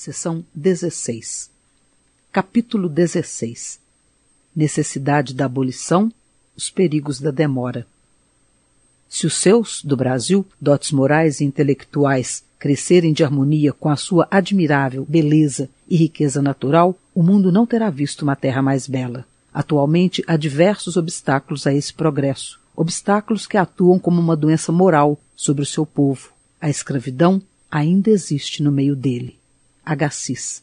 Seção 16. Capítulo 16. Necessidade da abolição, os perigos da demora. Se os seus, do Brasil, dotes morais e intelectuais crescerem de harmonia com a sua admirável beleza e riqueza natural, o mundo não terá visto uma terra mais bela. Atualmente há diversos obstáculos a esse progresso, obstáculos que atuam como uma doença moral sobre o seu povo. A escravidão ainda existe no meio dele. Agassiz.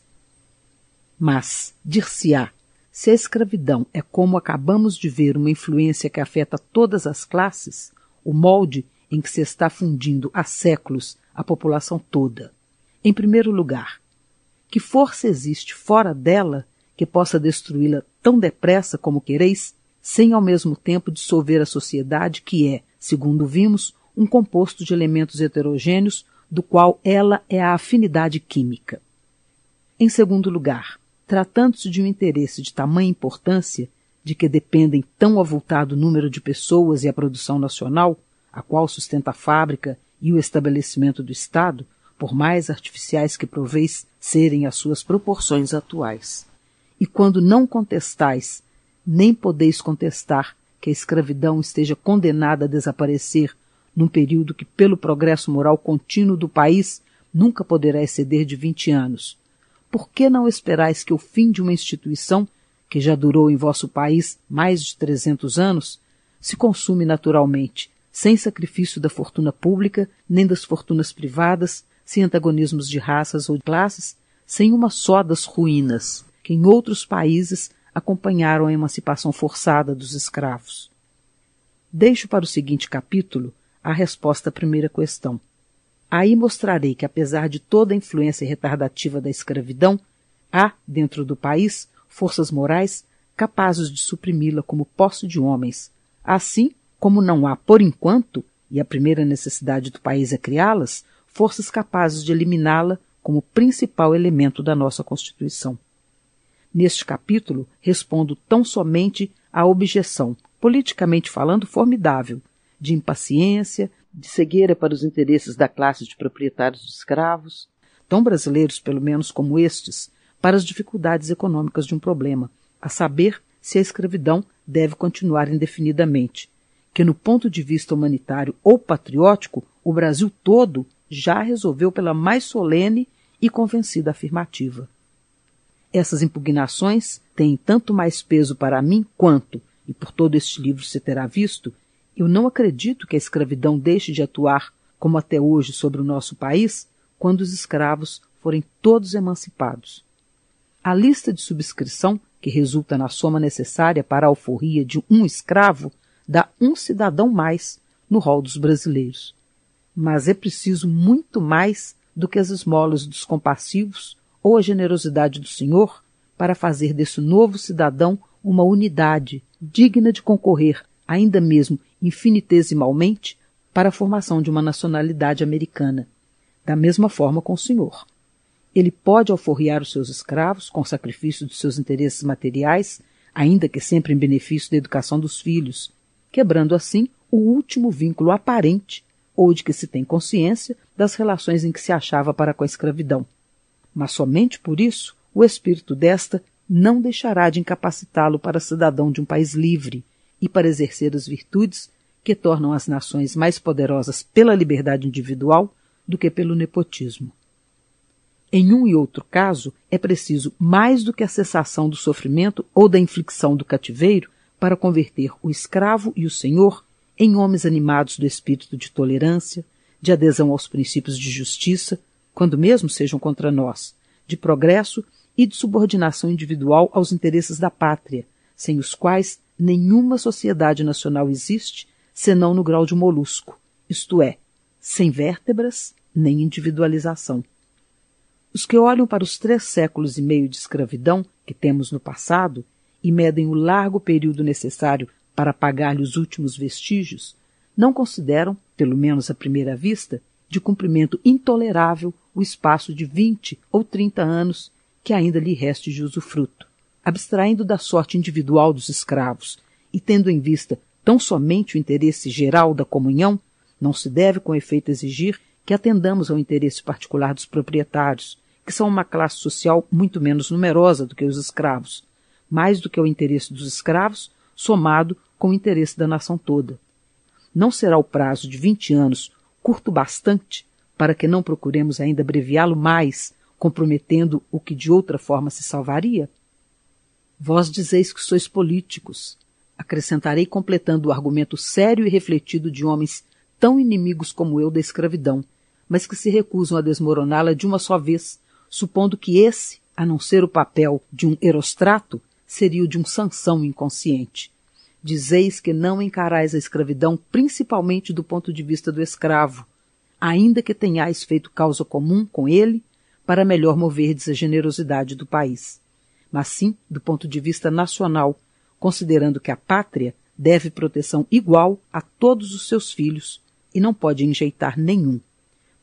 Mas, dir-se-á, se a escravidão é como acabamos de ver uma influência que afeta todas as classes, o molde em que se está fundindo há séculos a população toda. Em primeiro lugar, que força existe fora dela que possa destruí-la tão depressa como quereis, sem ao mesmo tempo dissolver a sociedade que é, segundo vimos, um composto de elementos heterogêneos do qual ela é a afinidade química. Em segundo lugar, tratando-se de um interesse de tamanha importância, de que dependem tão avultado número de pessoas e a produção nacional, a qual sustenta a fábrica e o estabelecimento do Estado, por mais artificiais que proveis serem as suas proporções atuais. E quando não contestais, nem podeis contestar que a escravidão esteja condenada a desaparecer num período que, pelo progresso moral contínuo do país, nunca poderá exceder de vinte anos, por que não esperais que o fim de uma instituição, que já durou em vosso país mais de trezentos anos, se consume naturalmente, sem sacrifício da fortuna pública, nem das fortunas privadas, sem antagonismos de raças ou de classes, sem uma só das ruínas, que em outros países acompanharam a emancipação forçada dos escravos. Deixo para o seguinte capítulo a resposta à primeira questão. Aí mostrarei que, apesar de toda a influência retardativa da escravidão, há, dentro do país, forças morais capazes de suprimi-la como posse de homens, assim como não há, por enquanto, e a primeira necessidade do país é criá-las, forças capazes de eliminá-la como principal elemento da nossa Constituição. Neste capítulo, respondo tão somente à objeção, politicamente falando, formidável, de impaciência, de cegueira para os interesses da classe de proprietários de escravos, tão brasileiros, pelo menos, como estes, para as dificuldades econômicas de um problema, a saber se a escravidão deve continuar indefinidamente, que no ponto de vista humanitário ou patriótico, o Brasil todo já resolveu pela mais solene e convencida afirmativa. Essas impugnações têm tanto mais peso para mim quanto, e por todo este livro se terá visto, eu não acredito que a escravidão deixe de atuar, como até hoje, sobre o nosso país, quando os escravos forem todos emancipados. A lista de subscrição, que resulta na soma necessária para a alforria de um escravo, dá um cidadão mais no rol dos brasileiros. Mas é preciso muito mais do que as esmolas dos compassivos ou a generosidade do Senhor para fazer desse novo cidadão uma unidade digna de concorrer, ainda mesmo infinitesimalmente para a formação de uma nacionalidade americana, da mesma forma com o Senhor. Ele pode alforriar os seus escravos com o sacrifício dos seus interesses materiais, ainda que sempre em benefício da educação dos filhos, quebrando assim o último vínculo aparente ou de que se tem consciência das relações em que se achava para com a escravidão. Mas somente por isso o espírito desta não deixará de incapacitá-lo para cidadão de um país livre e para exercer as virtudes que tornam as nações mais poderosas pela liberdade individual do que pelo nepotismo. Em um e outro caso, é preciso mais do que a cessação do sofrimento ou da inflicção do cativeiro para converter o escravo e o senhor em homens animados do espírito de tolerância, de adesão aos princípios de justiça, quando mesmo sejam contra nós, de progresso e de subordinação individual aos interesses da pátria, sem os quais nenhuma sociedade nacional existe senão no grau de molusco, isto é, sem vértebras nem individualização. Os que olham para os três séculos e meio de escravidão que temos no passado e medem o largo período necessário para apagar-lhe os últimos vestígios, não consideram, pelo menos à primeira vista, de cumprimento intolerável o espaço de vinte ou trinta anos que ainda lhe reste de usufruto. Abstraindo da sorte individual dos escravos e tendo em vista tão somente o interesse geral da comunhão, não se deve com efeito exigir que atendamos ao interesse particular dos proprietários, que são uma classe social muito menos numerosa do que os escravos, mais do que o interesse dos escravos, somado com o interesse da nação toda. Não será o prazo de vinte anos curto bastante para que não procuremos ainda abreviá-lo mais, comprometendo o que de outra forma se salvaria? Vós dizeis que sois políticos acrescentarei completando o argumento sério e refletido de homens tão inimigos como eu da escravidão, mas que se recusam a desmoroná-la de uma só vez, supondo que esse, a não ser o papel de um erostrato, seria o de um Sanção inconsciente. Dizeis que não encarais a escravidão principalmente do ponto de vista do escravo, ainda que tenhais feito causa comum com ele para melhor moverdes a generosidade do país, mas sim do ponto de vista nacional, considerando que a pátria deve proteção igual a todos os seus filhos e não pode enjeitar nenhum.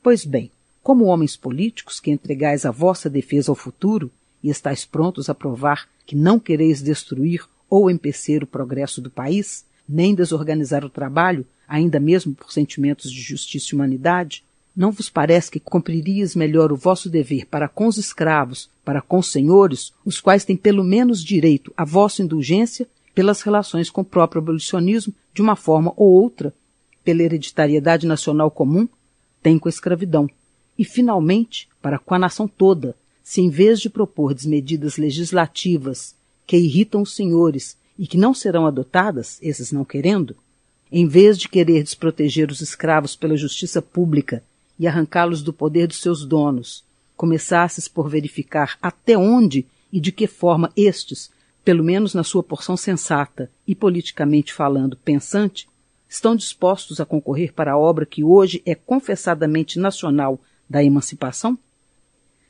Pois bem, como homens políticos que entregais a vossa defesa ao futuro e estáis prontos a provar que não quereis destruir ou empecer o progresso do país, nem desorganizar o trabalho, ainda mesmo por sentimentos de justiça e humanidade, não vos parece que cumpririas melhor o vosso dever para com os escravos, para com os senhores, os quais têm pelo menos direito à vossa indulgência, pelas relações com o próprio abolicionismo, de uma forma ou outra, pela hereditariedade nacional comum, tem com a escravidão, e finalmente para com a nação toda, se em vez de propor medidas legislativas que irritam os senhores e que não serão adotadas, esses não querendo, em vez de querer desproteger os escravos pela justiça pública e arrancá-los do poder dos seus donos. Começasses por verificar até onde e de que forma estes, pelo menos na sua porção sensata e politicamente falando pensante, estão dispostos a concorrer para a obra que hoje é confessadamente nacional da emancipação?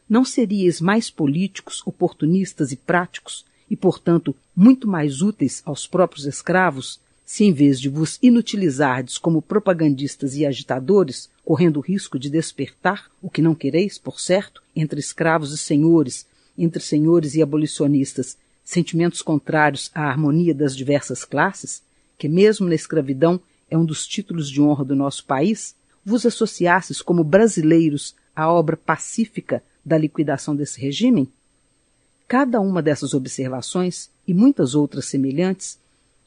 Não seríeis mais políticos, oportunistas e práticos, e, portanto, muito mais úteis aos próprios escravos, se em vez de vos inutilizardes como propagandistas e agitadores, correndo o risco de despertar o que não quereis, por certo, entre escravos e senhores, entre senhores e abolicionistas, sentimentos contrários à harmonia das diversas classes, que mesmo na escravidão é um dos títulos de honra do nosso país, vos associasses como brasileiros à obra pacífica da liquidação desse regime? Cada uma dessas observações e muitas outras semelhantes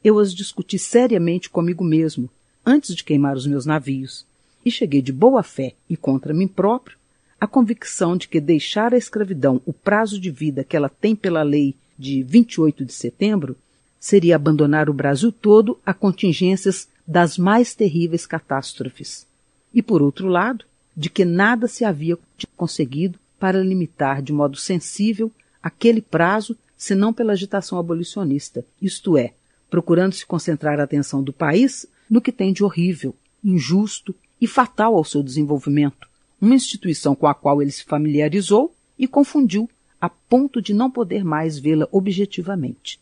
eu as discuti seriamente comigo mesmo, antes de queimar os meus navios, e cheguei de boa fé e contra mim próprio à convicção de que deixar a escravidão o prazo de vida que ela tem pela lei de 28 de setembro seria abandonar o Brasil todo a contingências das mais terríveis catástrofes. E, por outro lado, de que nada se havia conseguido para limitar de modo sensível aquele prazo senão pela agitação abolicionista, isto é, procurando se concentrar a atenção do país no que tem de horrível, injusto e fatal ao seu desenvolvimento, uma instituição com a qual ele se familiarizou e confundiu a ponto de não poder mais vê-la objetivamente.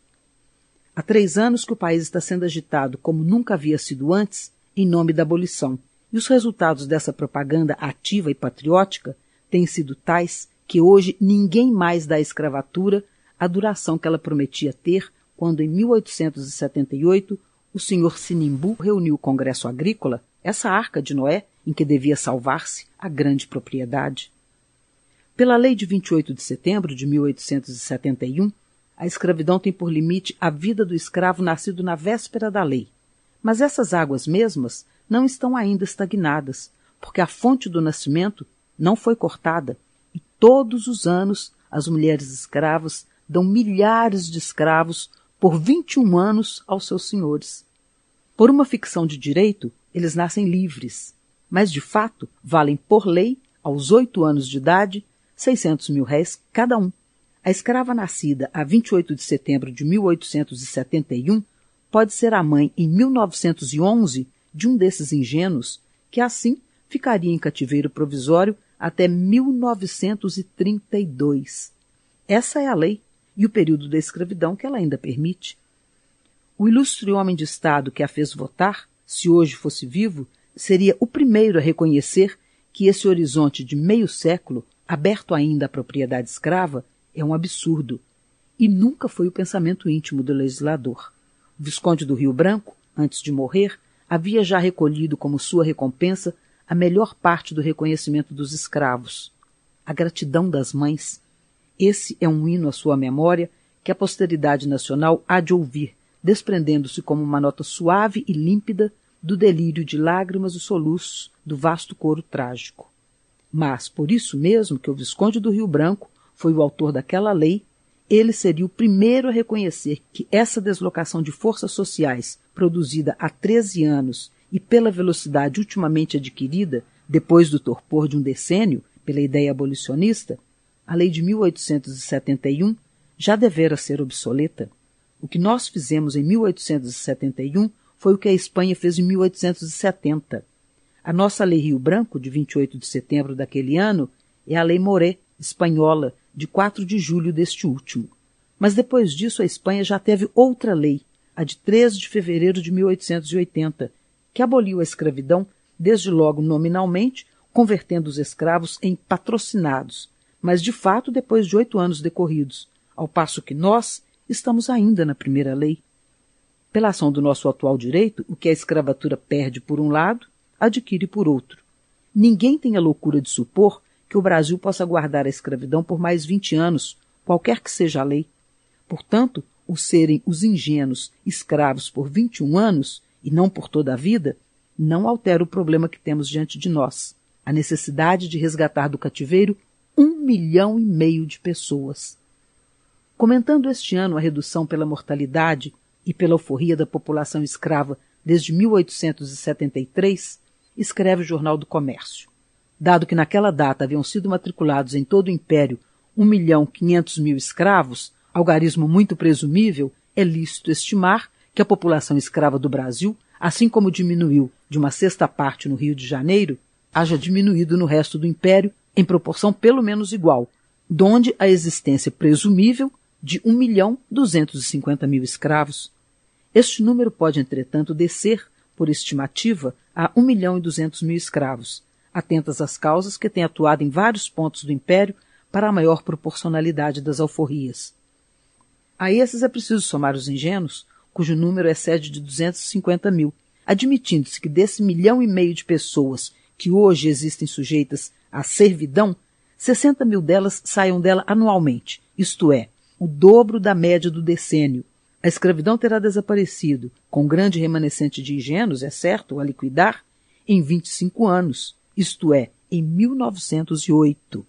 Há três anos que o país está sendo agitado como nunca havia sido antes em nome da abolição, e os resultados dessa propaganda ativa e patriótica têm sido tais que hoje ninguém mais dá à escravatura a duração que ela prometia ter quando, em 1878, o senhor Sinimbu reuniu o Congresso Agrícola, essa arca de Noé em que devia salvar-se a grande propriedade. Pela lei de 28 de setembro de 1871, a escravidão tem por limite a vida do escravo nascido na véspera da lei. Mas essas águas mesmas não estão ainda estagnadas, porque a fonte do nascimento não foi cortada e todos os anos as mulheres escravas dão milhares de escravos por 21 anos aos seus senhores. Por uma ficção de direito, eles nascem livres, mas de fato valem por lei, aos oito anos de idade, 600 mil réis cada um. A escrava nascida a 28 de setembro de 1871 pode ser a mãe em 1911 de um desses ingênuos que assim ficaria em cativeiro provisório até 1932. Essa é a lei e o período da escravidão que ela ainda permite. O ilustre homem de Estado que a fez votar, se hoje fosse vivo, seria o primeiro a reconhecer que esse horizonte de meio século, aberto ainda à propriedade escrava, é um absurdo. E nunca foi o pensamento íntimo do legislador. O Visconde do Rio Branco, antes de morrer, havia já recolhido como sua recompensa a melhor parte do reconhecimento dos escravos, a gratidão das mães esse é um hino à sua memória que a posteridade nacional há de ouvir, desprendendo-se como uma nota suave e límpida do delírio de lágrimas e soluços do vasto coro trágico. Mas, por isso mesmo que o Visconde do Rio Branco foi o autor daquela lei, ele seria o primeiro a reconhecer que essa deslocação de forças sociais, produzida há treze anos e pela velocidade ultimamente adquirida, depois do torpor de um decênio, pela ideia abolicionista, a lei de 1871 já devera ser obsoleta. O que nós fizemos em 1871 foi o que a Espanha fez em 1870. A nossa Lei Rio Branco, de 28 de setembro daquele ano, é a Lei Moré, espanhola, de 4 de julho deste último. Mas depois disso, a Espanha já teve outra lei, a de 13 de fevereiro de 1880, que aboliu a escravidão, desde logo nominalmente, convertendo os escravos em patrocinados, mas de fato depois de oito anos decorridos, ao passo que nós estamos ainda na primeira lei. Pela ação do nosso atual direito, o que a escravatura perde por um lado, adquire por outro. Ninguém tem a loucura de supor que o Brasil possa guardar a escravidão por mais vinte anos, qualquer que seja a lei. Portanto, o serem os ingênuos escravos por vinte e um anos, e não por toda a vida, não altera o problema que temos diante de nós, a necessidade de resgatar do cativeiro um milhão e meio de pessoas. Comentando este ano a redução pela mortalidade e pela alforria da população escrava desde 1873, escreve o Jornal do Comércio. Dado que naquela data haviam sido matriculados em todo o Império um milhão quinhentos mil escravos, algarismo muito presumível, é lícito estimar que a população escrava do Brasil, assim como diminuiu de uma sexta parte no Rio de Janeiro, haja diminuído no resto do Império em proporção pelo menos igual, donde a existência presumível de 1 milhão 250 mil escravos. Este número pode, entretanto, descer, por estimativa, a 1 milhão e 200 mil escravos, atentas às causas que têm atuado em vários pontos do Império para a maior proporcionalidade das alforrias. A esses é preciso somar os ingênuos, cujo número excede de 250 mil, admitindo-se que desse milhão e meio de pessoas que hoje existem sujeitas a servidão, 60 mil delas saiam dela anualmente, isto é, o dobro da média do decênio. A escravidão terá desaparecido, com grande remanescente de ingênuos, é certo, a liquidar, em 25 anos, isto é, em 1908.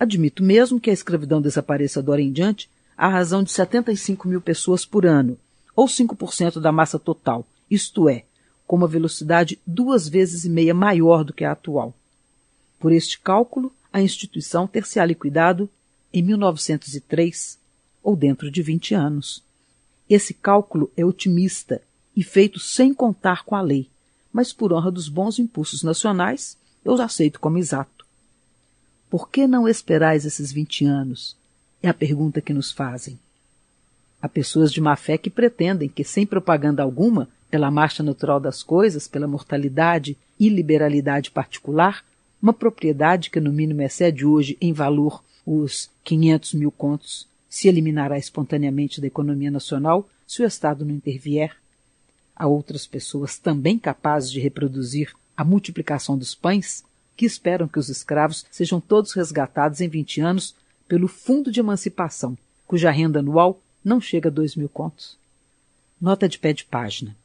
Admito mesmo que a escravidão desapareça de em diante à razão de 75 mil pessoas por ano, ou 5% da massa total, isto é, com uma velocidade duas vezes e meia maior do que a atual. Por este cálculo, a instituição ter se liquidado em 1903 ou dentro de 20 anos. Esse cálculo é otimista e feito sem contar com a lei, mas por honra dos bons impulsos nacionais, eu aceito como exato. Por que não esperais esses 20 anos? É a pergunta que nos fazem. Há pessoas de má fé que pretendem que, sem propaganda alguma, pela marcha natural das coisas, pela mortalidade e liberalidade particular, uma propriedade que no mínimo excede hoje em valor os 500 mil contos, se eliminará espontaneamente da economia nacional se o Estado não intervier. Há outras pessoas também capazes de reproduzir a multiplicação dos pães que esperam que os escravos sejam todos resgatados em 20 anos pelo Fundo de Emancipação, cuja renda anual não chega a 2 mil contos. Nota de pé de página.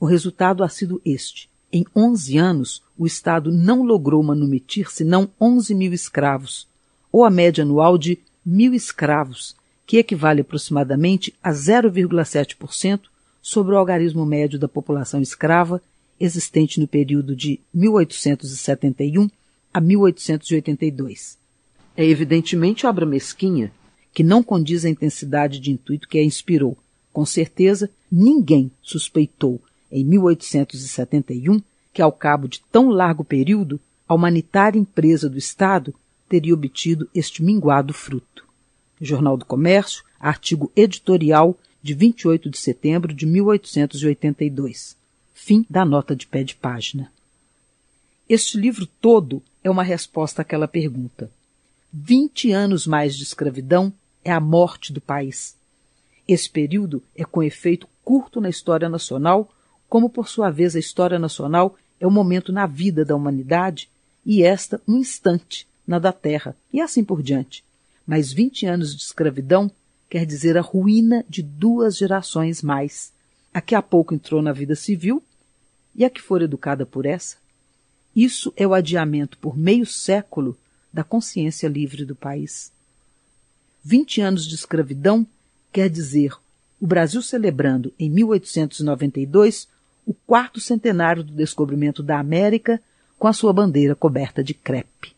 O resultado ha sido este. Em 11 anos, o Estado não logrou manumitir senão 11 mil escravos, ou a média anual de mil escravos, que equivale aproximadamente a 0,7% sobre o algarismo médio da população escrava existente no período de 1871 a 1882. É evidentemente obra mesquinha, que não condiz à intensidade de intuito que a inspirou. Com certeza, ninguém suspeitou em 1871, que ao cabo de tão largo período, a humanitária empresa do Estado teria obtido este minguado fruto. Jornal do Comércio, artigo editorial de 28 de setembro de 1882. Fim da nota de pé de página. Este livro todo é uma resposta àquela pergunta. Vinte anos mais de escravidão é a morte do país. Esse período é, com efeito, curto na história nacional, como por sua vez a história nacional é um momento na vida da humanidade e esta um instante na da terra, e assim por diante. Mas vinte anos de escravidão quer dizer a ruína de duas gerações mais, a que há pouco entrou na vida civil e a que for educada por essa. Isso é o adiamento por meio século da consciência livre do país. vinte anos de escravidão quer dizer o Brasil celebrando em 1892 o quarto centenário do descobrimento da América com a sua bandeira coberta de crepe.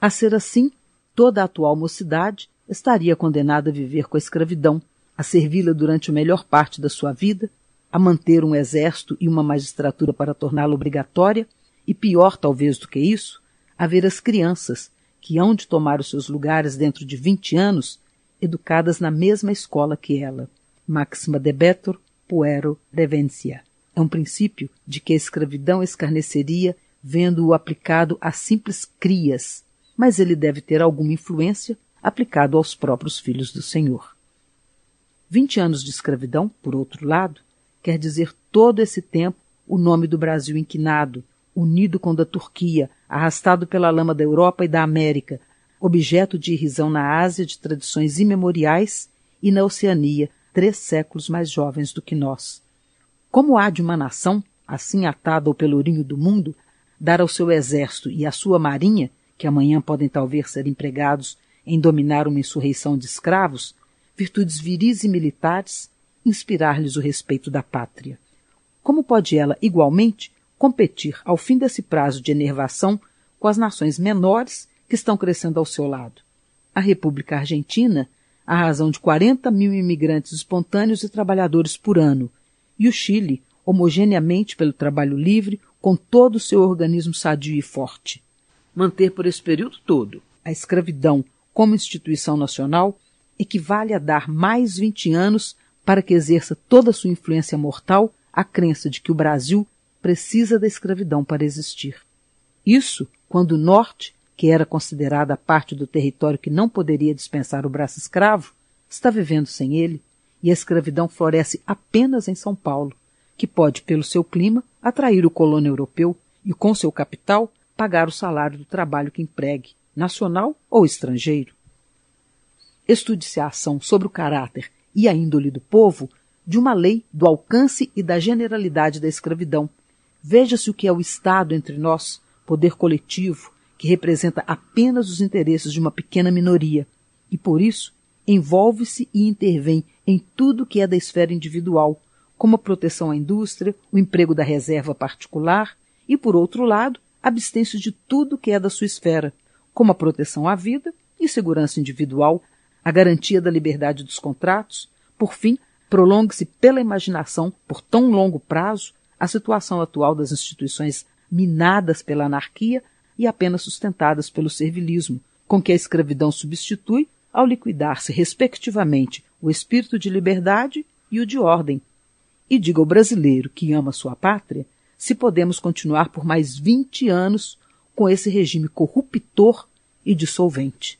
A ser assim, toda a atual mocidade estaria condenada a viver com a escravidão, a servi-la durante a melhor parte da sua vida, a manter um exército e uma magistratura para torná-la obrigatória, e pior talvez do que isso, a ver as crianças, que hão de tomar os seus lugares dentro de vinte anos, educadas na mesma escola que ela. Maxima debetur puero devencia. É um princípio de que a escravidão escarneceria vendo-o aplicado a simples crias, mas ele deve ter alguma influência aplicado aos próprios filhos do Senhor. Vinte anos de escravidão, por outro lado, quer dizer todo esse tempo o nome do Brasil inquinado, unido com o da Turquia, arrastado pela lama da Europa e da América, objeto de irrisão na Ásia de tradições imemoriais e na Oceania, três séculos mais jovens do que nós, como há de uma nação, assim atada ao pelourinho do mundo, dar ao seu exército e à sua marinha, que amanhã podem talvez ser empregados em dominar uma insurreição de escravos, virtudes viris e militares, inspirar-lhes o respeito da pátria? Como pode ela, igualmente, competir ao fim desse prazo de enervação com as nações menores que estão crescendo ao seu lado? A República Argentina, a razão de 40 mil imigrantes espontâneos e trabalhadores por ano, e o Chile, homogeneamente pelo trabalho livre, com todo o seu organismo sadio e forte. Manter por esse período todo a escravidão como instituição nacional equivale a dar mais 20 anos para que exerça toda a sua influência mortal a crença de que o Brasil precisa da escravidão para existir. Isso quando o Norte, que era considerada a parte do território que não poderia dispensar o braço escravo, está vivendo sem ele. E a escravidão floresce apenas em São Paulo, que pode, pelo seu clima, atrair o colono europeu e, com seu capital, pagar o salário do trabalho que empregue, nacional ou estrangeiro. Estude-se a ação sobre o caráter e a índole do povo de uma lei do alcance e da generalidade da escravidão. Veja-se o que é o Estado entre nós, poder coletivo, que representa apenas os interesses de uma pequena minoria, e por isso envolve-se e intervém em tudo que é da esfera individual, como a proteção à indústria, o emprego da reserva particular e, por outro lado, abstência de tudo que é da sua esfera, como a proteção à vida e segurança individual, a garantia da liberdade dos contratos, por fim, prolongue-se pela imaginação, por tão longo prazo, a situação atual das instituições minadas pela anarquia e apenas sustentadas pelo servilismo, com que a escravidão substitui ao liquidar-se, respectivamente, o espírito de liberdade e o de ordem. E diga ao brasileiro que ama sua pátria se podemos continuar por mais 20 anos com esse regime corruptor e dissolvente.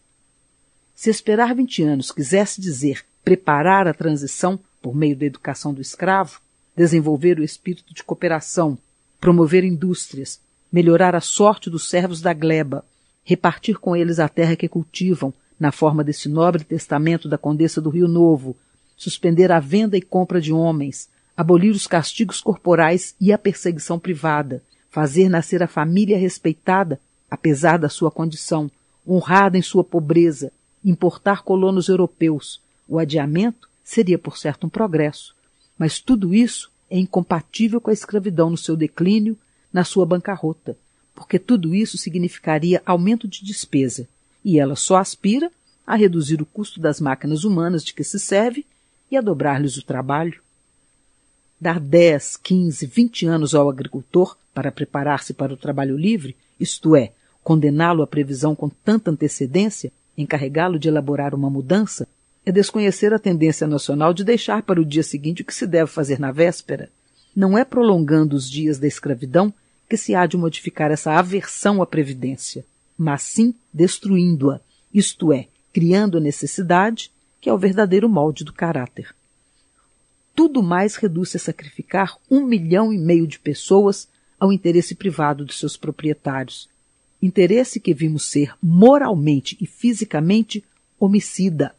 Se esperar 20 anos quisesse dizer preparar a transição por meio da educação do escravo, desenvolver o espírito de cooperação, promover indústrias, melhorar a sorte dos servos da gleba, repartir com eles a terra que cultivam, na forma desse nobre testamento da Condessa do Rio Novo, suspender a venda e compra de homens, abolir os castigos corporais e a perseguição privada, fazer nascer a família respeitada, apesar da sua condição, honrada em sua pobreza, importar colonos europeus. O adiamento seria, por certo, um progresso. Mas tudo isso é incompatível com a escravidão no seu declínio, na sua bancarrota, porque tudo isso significaria aumento de despesa e ela só aspira a reduzir o custo das máquinas humanas de que se serve e a dobrar-lhes o trabalho. Dar 10, 15, 20 anos ao agricultor para preparar-se para o trabalho livre, isto é, condená-lo à previsão com tanta antecedência, encarregá-lo de elaborar uma mudança, é desconhecer a tendência nacional de deixar para o dia seguinte o que se deve fazer na véspera. Não é prolongando os dias da escravidão que se há de modificar essa aversão à previdência mas sim destruindo-a, isto é, criando a necessidade, que é o verdadeiro molde do caráter. Tudo mais reduz-se a sacrificar um milhão e meio de pessoas ao interesse privado dos seus proprietários, interesse que vimos ser moralmente e fisicamente homicida,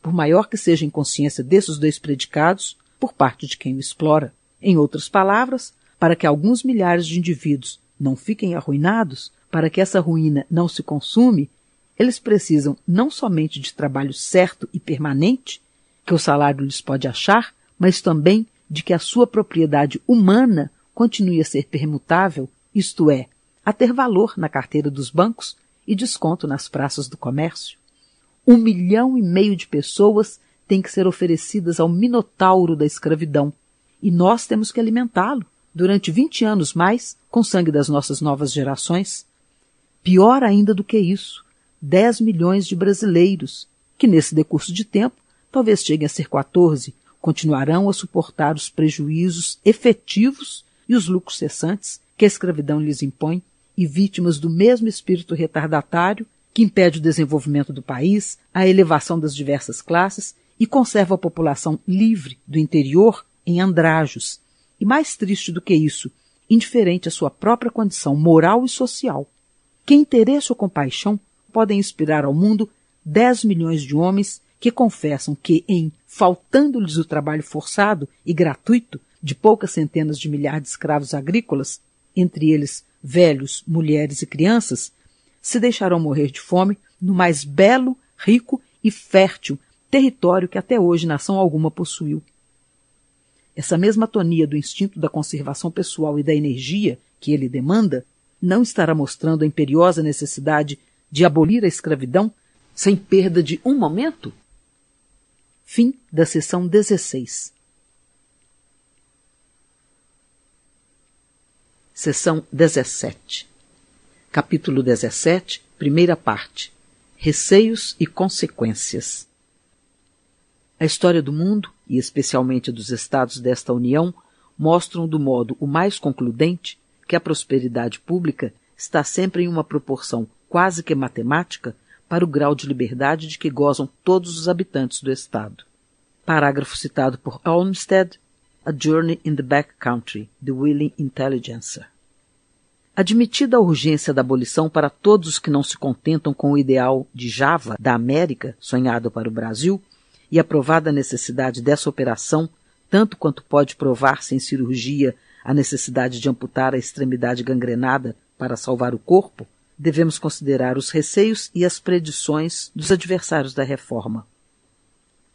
por maior que seja a inconsciência desses dois predicados por parte de quem o explora. Em outras palavras, para que alguns milhares de indivíduos não fiquem arruinados, para que essa ruína não se consume, eles precisam não somente de trabalho certo e permanente, que o salário lhes pode achar, mas também de que a sua propriedade humana continue a ser permutável, isto é, a ter valor na carteira dos bancos e desconto nas praças do comércio. Um milhão e meio de pessoas têm que ser oferecidas ao minotauro da escravidão, e nós temos que alimentá-lo durante vinte anos mais com sangue das nossas novas gerações. Pior ainda do que isso, 10 milhões de brasileiros, que nesse decurso de tempo talvez cheguem a ser 14, continuarão a suportar os prejuízos efetivos e os lucros cessantes que a escravidão lhes impõe e vítimas do mesmo espírito retardatário que impede o desenvolvimento do país, a elevação das diversas classes e conserva a população livre do interior em andrajos. E mais triste do que isso, indiferente à sua própria condição moral e social, que interesse ou compaixão podem inspirar ao mundo 10 milhões de homens que confessam que, em faltando-lhes o trabalho forçado e gratuito de poucas centenas de milhares de escravos agrícolas, entre eles velhos, mulheres e crianças, se deixarão morrer de fome no mais belo, rico e fértil território que até hoje nação alguma possuiu. Essa mesma atonia do instinto da conservação pessoal e da energia que ele demanda não estará mostrando a imperiosa necessidade de abolir a escravidão sem perda de um momento? Fim da sessão 16. Seção 17. Capítulo 17, primeira parte. Receios e consequências. A história do mundo, e especialmente dos estados desta União, mostram do modo o mais concludente que a prosperidade pública está sempre em uma proporção quase que matemática para o grau de liberdade de que gozam todos os habitantes do Estado. Parágrafo citado por Olmsted, A Journey in the Back Country, The Willing Intelligencer. Admitida a urgência da abolição para todos os que não se contentam com o ideal de Java da América, sonhado para o Brasil, e aprovada a necessidade dessa operação, tanto quanto pode provar-se em cirurgia a necessidade de amputar a extremidade gangrenada para salvar o corpo, devemos considerar os receios e as predições dos adversários da reforma.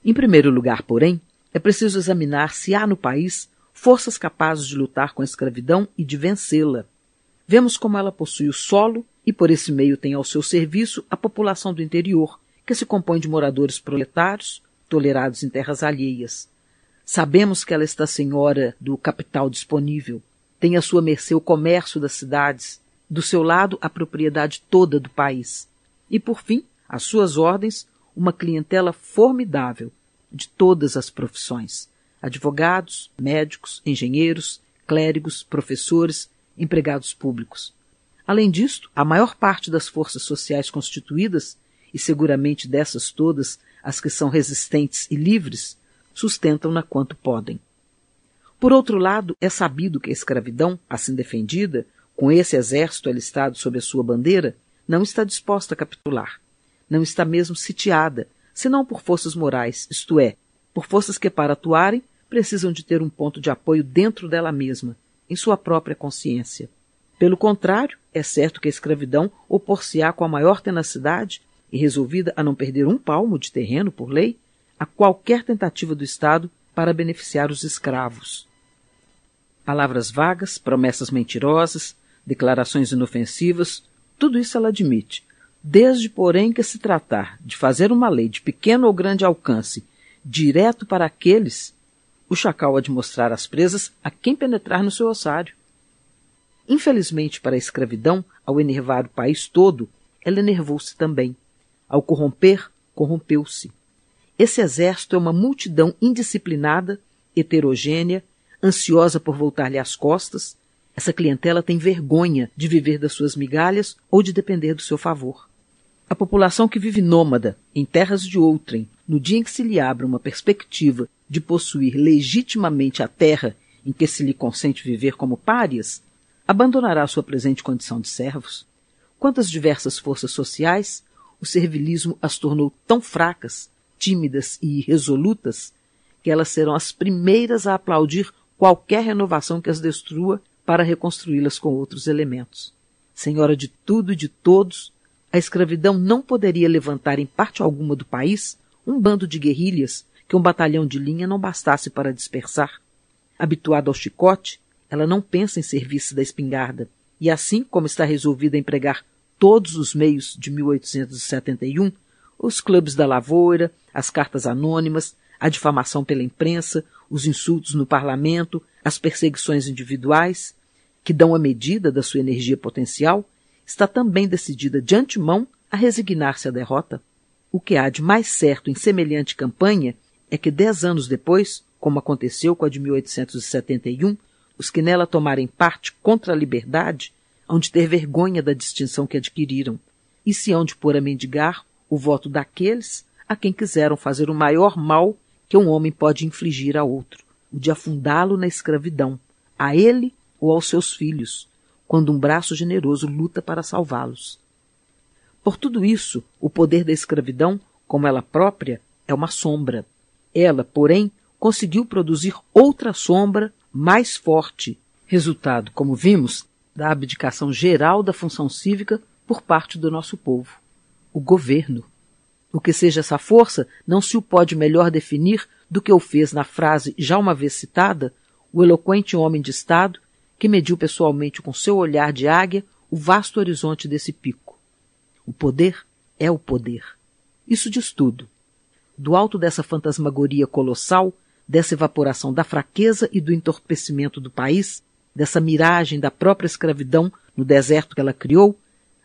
Em primeiro lugar, porém, é preciso examinar se há no país forças capazes de lutar com a escravidão e de vencê-la. Vemos como ela possui o solo e por esse meio tem ao seu serviço a população do interior, que se compõe de moradores proletários, tolerados em terras alheias, Sabemos que ela está senhora do capital disponível, tem à sua mercê o comércio das cidades, do seu lado a propriedade toda do país. E, por fim, às suas ordens, uma clientela formidável de todas as profissões: advogados, médicos, engenheiros, clérigos, professores, empregados públicos. Além disto, a maior parte das forças sociais constituídas, e seguramente dessas todas as que são resistentes e livres, sustentam-na quanto podem. Por outro lado, é sabido que a escravidão, assim defendida, com esse exército alistado sob a sua bandeira, não está disposta a capitular. Não está mesmo sitiada, senão por forças morais, isto é, por forças que, para atuarem, precisam de ter um ponto de apoio dentro dela mesma, em sua própria consciência. Pelo contrário, é certo que a escravidão opor-se-á com a maior tenacidade e resolvida a não perder um palmo de terreno por lei, a qualquer tentativa do Estado para beneficiar os escravos. Palavras vagas, promessas mentirosas, declarações inofensivas, tudo isso ela admite. Desde, porém, que se tratar de fazer uma lei de pequeno ou grande alcance direto para aqueles, o chacal há de mostrar às presas a quem penetrar no seu ossário. Infelizmente para a escravidão, ao enervar o país todo, ela enervou-se também. Ao corromper, corrompeu-se. Esse exército é uma multidão indisciplinada, heterogênea, ansiosa por voltar-lhe as costas. Essa clientela tem vergonha de viver das suas migalhas ou de depender do seu favor. A população que vive nômada, em terras de outrem, no dia em que se lhe abre uma perspectiva de possuir legitimamente a terra em que se lhe consente viver como párias, abandonará sua presente condição de servos? Quantas diversas forças sociais o servilismo as tornou tão fracas tímidas e irresolutas que elas serão as primeiras a aplaudir qualquer renovação que as destrua para reconstruí-las com outros elementos. Senhora de tudo e de todos, a escravidão não poderia levantar em parte alguma do país um bando de guerrilhas que um batalhão de linha não bastasse para dispersar. Habituada ao chicote, ela não pensa em serviço da espingarda, e assim como está resolvida a empregar todos os meios de 1871 os clubes da lavoura, as cartas anônimas, a difamação pela imprensa, os insultos no parlamento, as perseguições individuais, que dão a medida da sua energia potencial, está também decidida de antemão a resignar-se à derrota. O que há de mais certo em semelhante campanha é que dez anos depois, como aconteceu com a de 1871, os que nela tomarem parte contra a liberdade hão de ter vergonha da distinção que adquiriram e se hão de pôr a mendigar o voto daqueles a quem quiseram fazer o maior mal que um homem pode infligir a outro, o de afundá-lo na escravidão, a ele ou aos seus filhos, quando um braço generoso luta para salvá-los. Por tudo isso, o poder da escravidão, como ela própria, é uma sombra. Ela, porém, conseguiu produzir outra sombra mais forte, resultado, como vimos, da abdicação geral da função cívica por parte do nosso povo o governo. O que seja essa força não se o pode melhor definir do que o fez na frase já uma vez citada o eloquente homem de Estado que mediu pessoalmente com seu olhar de águia o vasto horizonte desse pico. O poder é o poder. Isso diz tudo. Do alto dessa fantasmagoria colossal, dessa evaporação da fraqueza e do entorpecimento do país, dessa miragem da própria escravidão no deserto que ela criou,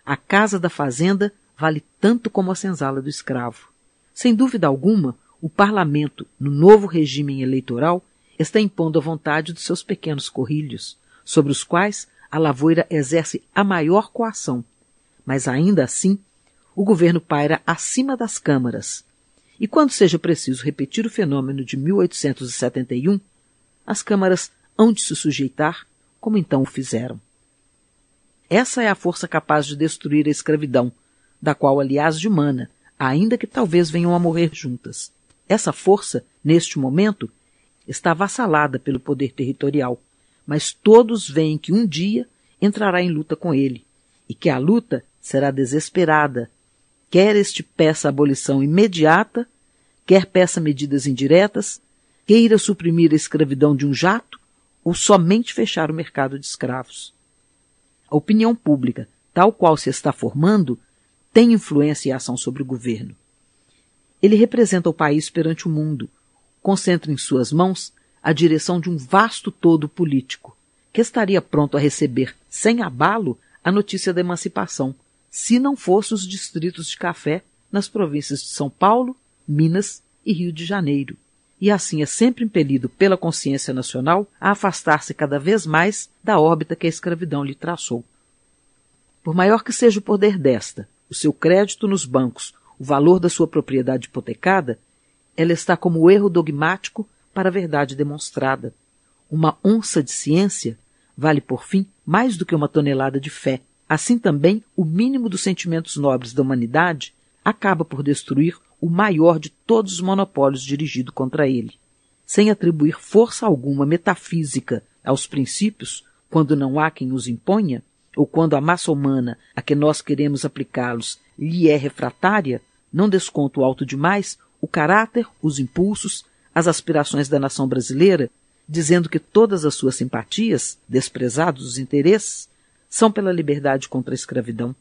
a Casa da Fazenda vale tanto como a senzala do escravo. Sem dúvida alguma, o parlamento, no novo regime eleitoral, está impondo a vontade dos seus pequenos corrilhos, sobre os quais a lavoura exerce a maior coação. Mas ainda assim, o governo paira acima das câmaras. E quando seja preciso repetir o fenômeno de 1871, as câmaras hão de se sujeitar, como então o fizeram. Essa é a força capaz de destruir a escravidão, da qual, aliás, de mana, ainda que talvez venham a morrer juntas. Essa força, neste momento, está vassalada pelo poder territorial, mas todos veem que um dia entrará em luta com ele, e que a luta será desesperada. Quer este peça abolição imediata, quer peça medidas indiretas, queira suprimir a escravidão de um jato ou somente fechar o mercado de escravos. A opinião pública, tal qual se está formando, tem influência e ação sobre o governo. Ele representa o país perante o mundo, concentra em suas mãos a direção de um vasto todo político, que estaria pronto a receber, sem abalo, a notícia da emancipação, se não fosse os distritos de café nas províncias de São Paulo, Minas e Rio de Janeiro. E assim é sempre impelido pela consciência nacional a afastar-se cada vez mais da órbita que a escravidão lhe traçou. Por maior que seja o poder desta, o seu crédito nos bancos, o valor da sua propriedade hipotecada, ela está como erro dogmático para a verdade demonstrada. Uma onça de ciência vale, por fim, mais do que uma tonelada de fé. Assim também, o mínimo dos sentimentos nobres da humanidade acaba por destruir o maior de todos os monopólios dirigido contra ele. Sem atribuir força alguma metafísica aos princípios, quando não há quem os imponha, ou quando a massa humana a que nós queremos aplicá-los lhe é refratária, não desconto alto demais o caráter, os impulsos, as aspirações da nação brasileira, dizendo que todas as suas simpatias, desprezados os interesses, são pela liberdade contra a escravidão.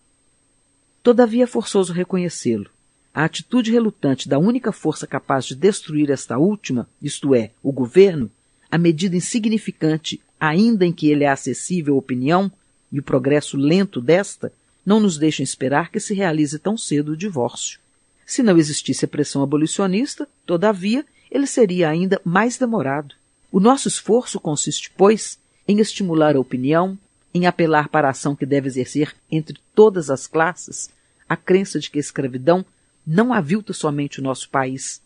Todavia é forçoso reconhecê-lo. A atitude relutante da única força capaz de destruir esta última, isto é, o governo, a medida insignificante, ainda em que ele é acessível à opinião, e o progresso lento desta não nos deixam esperar que se realize tão cedo o divórcio. Se não existisse a pressão abolicionista, todavia, ele seria ainda mais demorado. O nosso esforço consiste, pois, em estimular a opinião, em apelar para a ação que deve exercer entre todas as classes a crença de que a escravidão não avilta somente o nosso país,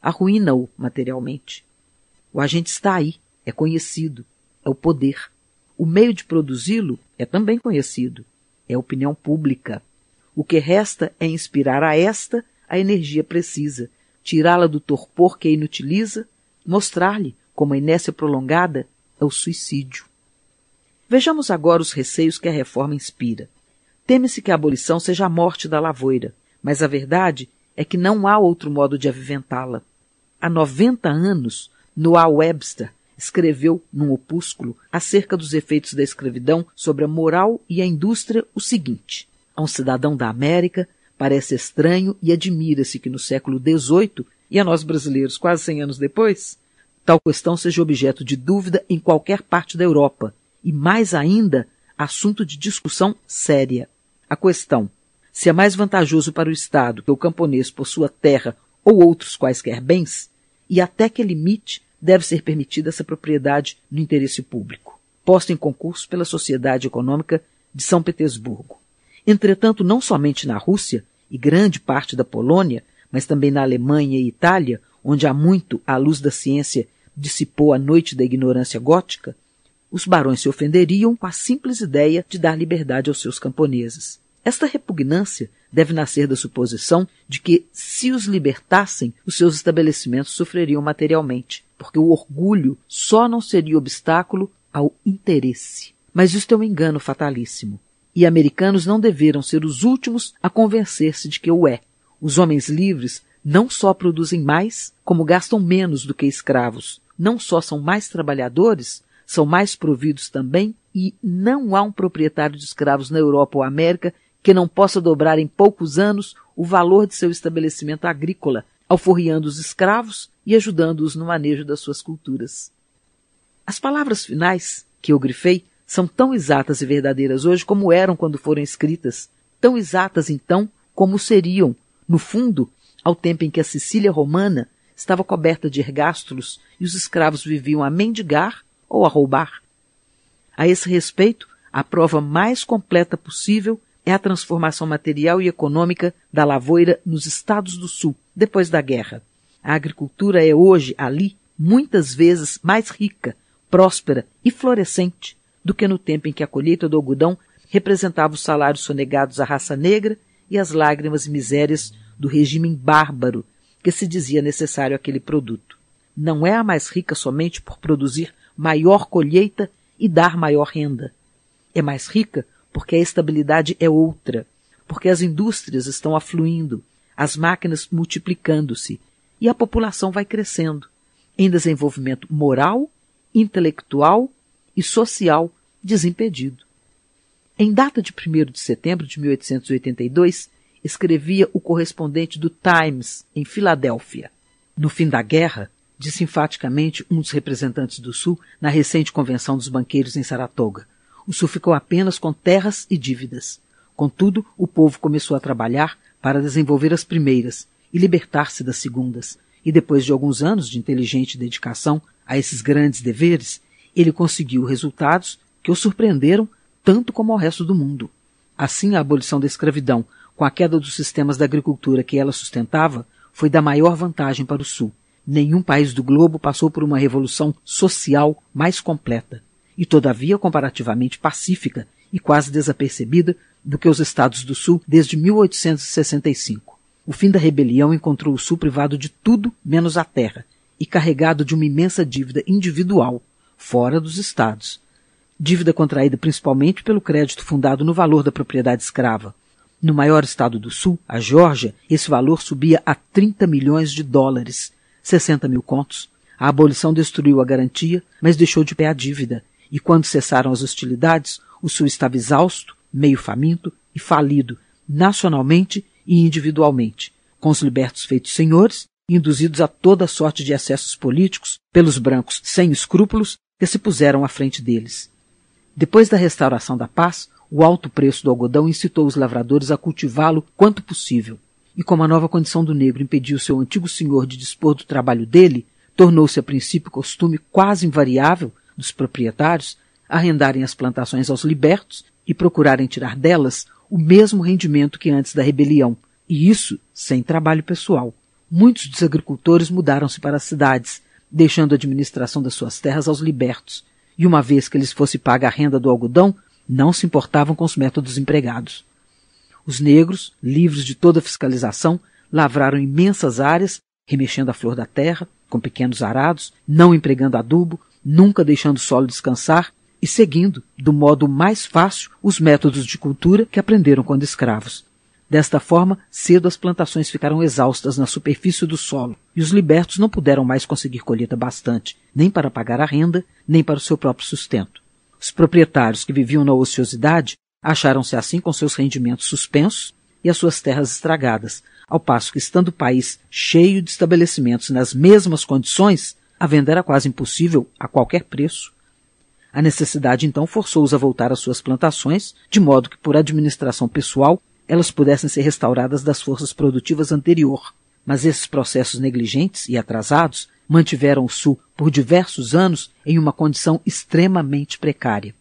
arruína-o materialmente. O agente está aí, é conhecido, é o poder. O meio de produzi-lo é também conhecido, é a opinião pública. O que resta é inspirar a esta a energia precisa, tirá-la do torpor que a inutiliza, mostrar-lhe como a inércia prolongada é o suicídio. Vejamos agora os receios que a reforma inspira. Teme-se que a abolição seja a morte da lavoura, mas a verdade é que não há outro modo de aviventá-la. Há noventa anos, Noah Webster escreveu, num opúsculo, acerca dos efeitos da escravidão sobre a moral e a indústria o seguinte: A um cidadão da América parece estranho e admira-se que no século XVIII, e a nós brasileiros quase 100 anos depois, tal questão seja objeto de dúvida em qualquer parte da Europa, e mais ainda, assunto de discussão séria. A questão: se é mais vantajoso para o Estado que o camponês possua terra ou outros quaisquer bens, e até que limite deve ser permitida essa propriedade no interesse público, posta em concurso pela Sociedade Econômica de São Petersburgo. Entretanto, não somente na Rússia e grande parte da Polônia, mas também na Alemanha e Itália, onde há muito a luz da ciência dissipou a noite da ignorância gótica, os barões se ofenderiam com a simples ideia de dar liberdade aos seus camponeses. Esta repugnância deve nascer da suposição de que, se os libertassem, os seus estabelecimentos sofreriam materialmente, porque o orgulho só não seria obstáculo ao interesse. Mas isto é um engano fatalíssimo. E americanos não deverão ser os últimos a convencer-se de que o é. Os homens livres não só produzem mais, como gastam menos do que escravos. Não só são mais trabalhadores, são mais providos também, e não há um proprietário de escravos na Europa ou América que não possa dobrar em poucos anos o valor de seu estabelecimento agrícola, alforriando os escravos e ajudando-os no manejo das suas culturas. As palavras finais, que eu grifei, são tão exatas e verdadeiras hoje como eram quando foram escritas, tão exatas então como seriam, no fundo, ao tempo em que a Sicília romana estava coberta de ergástulos e os escravos viviam a mendigar ou a roubar. A esse respeito, a prova mais completa possível é a transformação material e econômica da lavoura nos estados do sul, depois da guerra. A agricultura é hoje, ali, muitas vezes mais rica, próspera e florescente do que no tempo em que a colheita do algodão representava os salários sonegados à raça negra e as lágrimas e misérias do regime bárbaro que se dizia necessário àquele produto. Não é a mais rica somente por produzir maior colheita e dar maior renda. É mais rica porque a estabilidade é outra, porque as indústrias estão afluindo, as máquinas multiplicando-se e a população vai crescendo, em desenvolvimento moral, intelectual e social desimpedido. Em data de 1 de setembro de 1882, escrevia o correspondente do Times, em Filadélfia. No fim da guerra, disse enfaticamente um dos representantes do Sul na recente convenção dos banqueiros em Saratoga, o sul ficou apenas com terras e dívidas. Contudo, o povo começou a trabalhar para desenvolver as primeiras e libertar-se das segundas. E depois de alguns anos de inteligente dedicação a esses grandes deveres, ele conseguiu resultados que o surpreenderam tanto como ao resto do mundo. Assim, a abolição da escravidão, com a queda dos sistemas da agricultura que ela sustentava, foi da maior vantagem para o Sul. Nenhum país do globo passou por uma revolução social mais completa e todavia comparativamente pacífica e quase desapercebida do que os estados do Sul desde 1865. O fim da rebelião encontrou o Sul privado de tudo menos a terra e carregado de uma imensa dívida individual, fora dos estados. Dívida contraída principalmente pelo crédito fundado no valor da propriedade escrava. No maior estado do Sul, a Geórgia, esse valor subia a 30 milhões de dólares, 60 mil contos. A abolição destruiu a garantia, mas deixou de pé a dívida, e quando cessaram as hostilidades, o Sul estava exausto, meio faminto e falido, nacionalmente e individualmente, com os libertos feitos senhores, induzidos a toda sorte de excessos políticos pelos brancos sem escrúpulos que se puseram à frente deles. Depois da restauração da paz, o alto preço do algodão incitou os lavradores a cultivá-lo quanto possível, e como a nova condição do negro impediu seu antigo senhor de dispor do trabalho dele, tornou-se a princípio costume quase invariável dos proprietários arrendarem as plantações aos libertos e procurarem tirar delas o mesmo rendimento que antes da rebelião, e isso sem trabalho pessoal. Muitos dos agricultores mudaram-se para as cidades, deixando a administração das suas terras aos libertos, e uma vez que lhes fosse paga a renda do algodão, não se importavam com os métodos empregados. Os negros, livres de toda fiscalização, lavraram imensas áreas, remexendo a flor da terra, com pequenos arados, não empregando adubo, nunca deixando o solo descansar e seguindo, do modo mais fácil, os métodos de cultura que aprenderam quando escravos. Desta forma, cedo as plantações ficaram exaustas na superfície do solo, e os libertos não puderam mais conseguir colheita bastante, nem para pagar a renda, nem para o seu próprio sustento. Os proprietários que viviam na ociosidade acharam-se assim com seus rendimentos suspensos e as suas terras estragadas, ao passo que, estando o país cheio de estabelecimentos nas mesmas condições, a venda era quase impossível a qualquer preço. A necessidade então forçou-os a voltar às suas plantações, de modo que, por administração pessoal, elas pudessem ser restauradas das forças produtivas anterior. Mas esses processos negligentes e atrasados mantiveram o Sul por diversos anos em uma condição extremamente precária.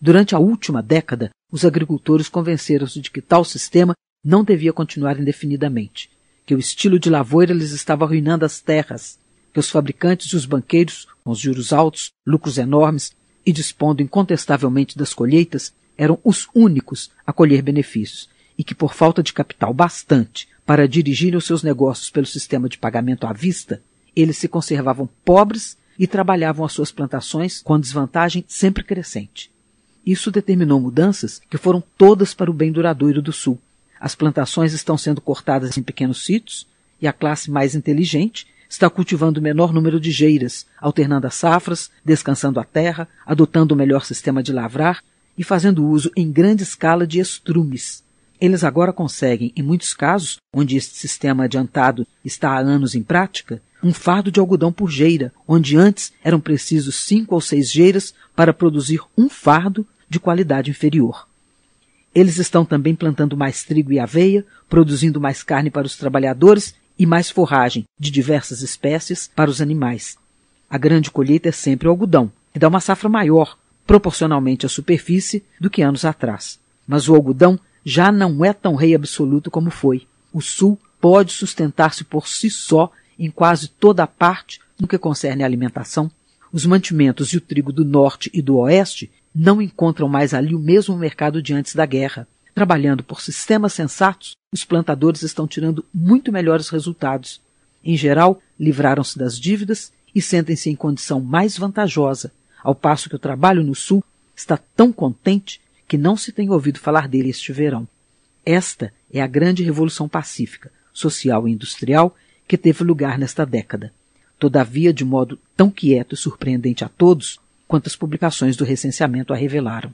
Durante a última década, os agricultores convenceram-se de que tal sistema não devia continuar indefinidamente, que o estilo de lavoura lhes estava arruinando as terras que os fabricantes e os banqueiros, com os juros altos, lucros enormes e dispondo incontestavelmente das colheitas, eram os únicos a colher benefícios, e que, por falta de capital bastante para dirigir os seus negócios pelo sistema de pagamento à vista, eles se conservavam pobres e trabalhavam as suas plantações com desvantagem sempre crescente. Isso determinou mudanças que foram todas para o bem duradouro do Sul. As plantações estão sendo cortadas em pequenos sítios e a classe mais inteligente está cultivando o menor número de geiras, alternando as safras, descansando a terra, adotando o melhor sistema de lavrar e fazendo uso em grande escala de estrumes. Eles agora conseguem, em muitos casos, onde este sistema adiantado está há anos em prática, um fardo de algodão por geira, onde antes eram precisos cinco ou seis geiras para produzir um fardo de qualidade inferior. Eles estão também plantando mais trigo e aveia, produzindo mais carne para os trabalhadores e mais forragem de diversas espécies para os animais. A grande colheita é sempre o algodão, que dá uma safra maior, proporcionalmente à superfície, do que anos atrás. Mas o algodão já não é tão rei absoluto como foi. O Sul pode sustentar-se por si só em quase toda a parte no que concerne a alimentação. Os mantimentos e o trigo do Norte e do Oeste não encontram mais ali o mesmo mercado de antes da guerra. Trabalhando por sistemas sensatos, os plantadores estão tirando muito melhores resultados. Em geral, livraram-se das dívidas e sentem-se em condição mais vantajosa, ao passo que o trabalho no Sul está tão contente que não se tem ouvido falar dele este verão. Esta é a grande revolução pacífica, social e industrial que teve lugar nesta década. Todavia, de modo tão quieto e surpreendente a todos quanto as publicações do recenseamento a revelaram.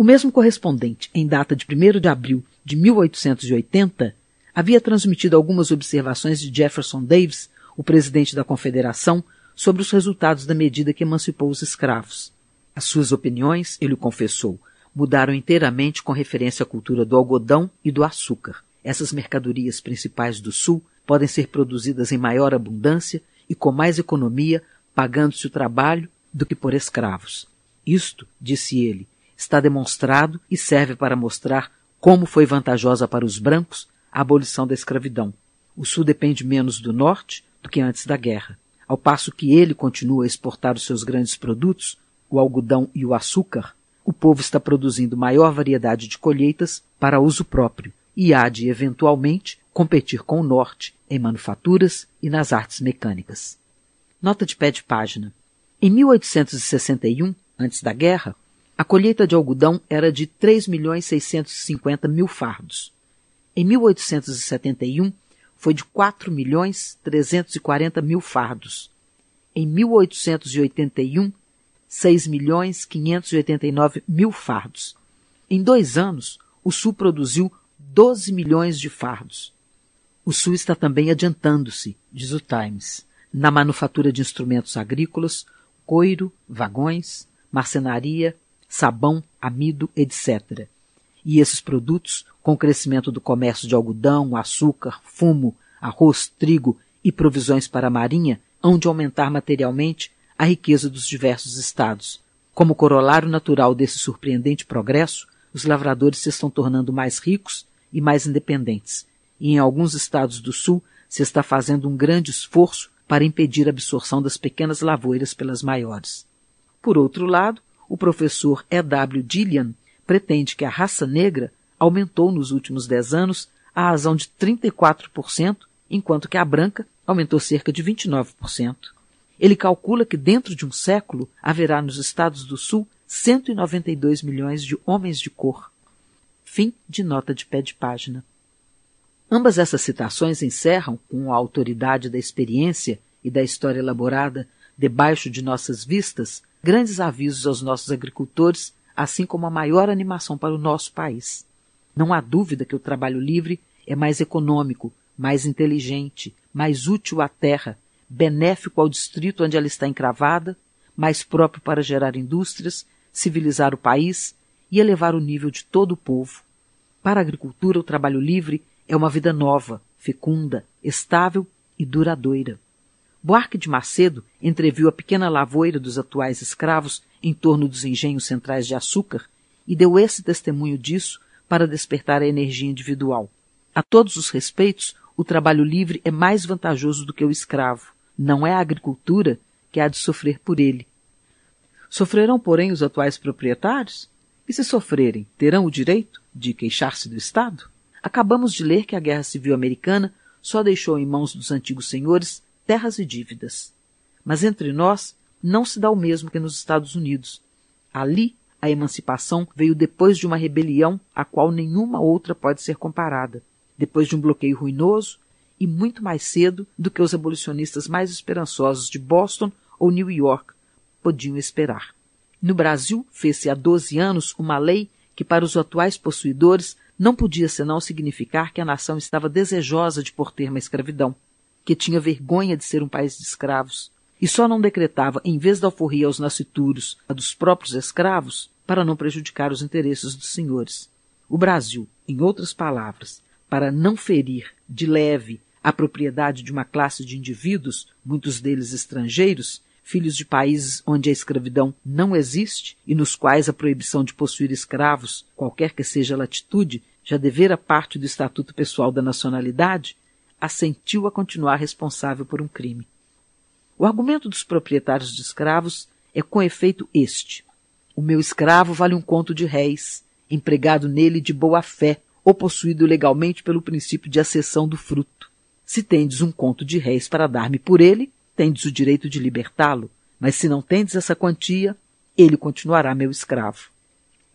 O mesmo correspondente, em data de 1 de abril de 1880, havia transmitido algumas observações de Jefferson Davis, o presidente da Confederação, sobre os resultados da medida que emancipou os escravos. As suas opiniões, ele confessou, mudaram inteiramente com referência à cultura do algodão e do açúcar. Essas mercadorias principais do Sul podem ser produzidas em maior abundância e com mais economia, pagando-se o trabalho do que por escravos. Isto, disse ele, está demonstrado e serve para mostrar como foi vantajosa para os brancos a abolição da escravidão. O Sul depende menos do Norte do que antes da guerra. Ao passo que ele continua a exportar os seus grandes produtos, o algodão e o açúcar, o povo está produzindo maior variedade de colheitas para uso próprio e há de, eventualmente, competir com o Norte em manufaturas e nas artes mecânicas. Nota de pé de página. Em 1861, antes da guerra, a colheita de algodão era de 3 milhões mil fardos. Em 1871, foi de 4 milhões mil fardos. Em 1881, 6 milhões mil fardos. Em dois anos, o Sul produziu 12 milhões de fardos. O Sul está também adiantando-se, diz o Times, na manufatura de instrumentos agrícolas, coiro, vagões, marcenaria, sabão, amido, etc. E esses produtos, com o crescimento do comércio de algodão, açúcar, fumo, arroz, trigo e provisões para a marinha, hão de aumentar materialmente a riqueza dos diversos estados. Como corolário natural desse surpreendente progresso, os lavradores se estão tornando mais ricos e mais independentes, e em alguns estados do sul se está fazendo um grande esforço para impedir a absorção das pequenas lavouras pelas maiores. Por outro lado, o professor E.W. Dillian pretende que a raça negra aumentou nos últimos dez anos a razão de 34%, enquanto que a branca aumentou cerca de 29%. Ele calcula que dentro de um século haverá nos estados do Sul 192 milhões de homens de cor. Fim de nota de pé de página. Ambas essas citações encerram, com a autoridade da experiência e da história elaborada debaixo de nossas vistas, grandes avisos aos nossos agricultores, assim como a maior animação para o nosso país. Não há dúvida que o trabalho livre é mais econômico, mais inteligente, mais útil à terra, benéfico ao distrito onde ela está encravada, mais próprio para gerar indústrias, civilizar o país e elevar o nível de todo o povo. Para a agricultura, o trabalho livre é uma vida nova, fecunda, estável e duradoura. Buarque de Macedo entreviu a pequena lavoura dos atuais escravos em torno dos engenhos centrais de açúcar e deu esse testemunho disso para despertar a energia individual. A todos os respeitos, o trabalho livre é mais vantajoso do que o escravo. Não é a agricultura que há de sofrer por ele. Sofrerão, porém, os atuais proprietários? E se sofrerem, terão o direito de queixar-se do Estado? Acabamos de ler que a Guerra Civil Americana só deixou em mãos dos antigos senhores terras e dívidas. Mas entre nós não se dá o mesmo que nos Estados Unidos. Ali, a emancipação veio depois de uma rebelião a qual nenhuma outra pode ser comparada, depois de um bloqueio ruinoso e muito mais cedo do que os abolicionistas mais esperançosos de Boston ou New York podiam esperar. No Brasil, fez-se há 12 anos uma lei que, para os atuais possuidores, não podia senão significar que a nação estava desejosa de por termo a escravidão que tinha vergonha de ser um país de escravos, e só não decretava, em vez da alforria aos nascituros, a dos próprios escravos, para não prejudicar os interesses dos senhores. O Brasil, em outras palavras, para não ferir de leve a propriedade de uma classe de indivíduos, muitos deles estrangeiros, filhos de países onde a escravidão não existe e nos quais a proibição de possuir escravos, qualquer que seja a latitude, já devera parte do Estatuto Pessoal da Nacionalidade, assentiu a continuar responsável por um crime. O argumento dos proprietários de escravos é com efeito este: o meu escravo vale um conto de réis, empregado nele de boa fé ou possuído legalmente pelo princípio de acessão do fruto. Se tendes um conto de réis para dar-me por ele, tendes o direito de libertá-lo, mas se não tendes essa quantia, ele continuará meu escravo.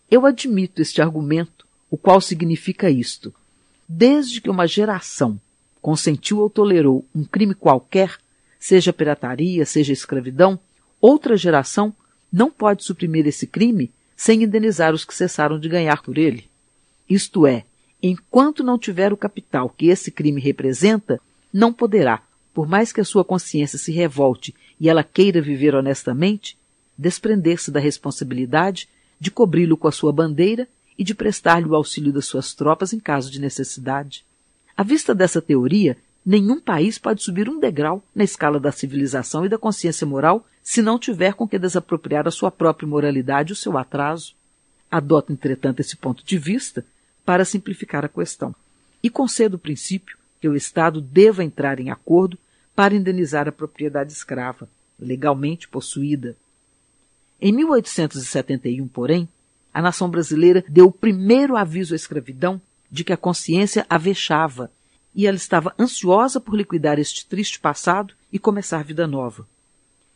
Eu admito este argumento, o qual significa isto: desde que uma geração consentiu ou tolerou um crime qualquer, seja pirataria, seja escravidão, outra geração não pode suprimir esse crime sem indenizar os que cessaram de ganhar por ele. Isto é, enquanto não tiver o capital que esse crime representa, não poderá, por mais que a sua consciência se revolte e ela queira viver honestamente, desprender-se da responsabilidade de cobri-lo com a sua bandeira e de prestar-lhe o auxílio das suas tropas em caso de necessidade. À vista dessa teoria, nenhum país pode subir um degrau na escala da civilização e da consciência moral se não tiver com que desapropriar a sua própria moralidade e o seu atraso. Adoto, entretanto, esse ponto de vista para simplificar a questão e concedo o princípio que o Estado deva entrar em acordo para indenizar a propriedade escrava, legalmente possuída. Em 1871, porém, a nação brasileira deu o primeiro aviso à escravidão de que a consciência a vexava, e ela estava ansiosa por liquidar este triste passado e começar vida nova.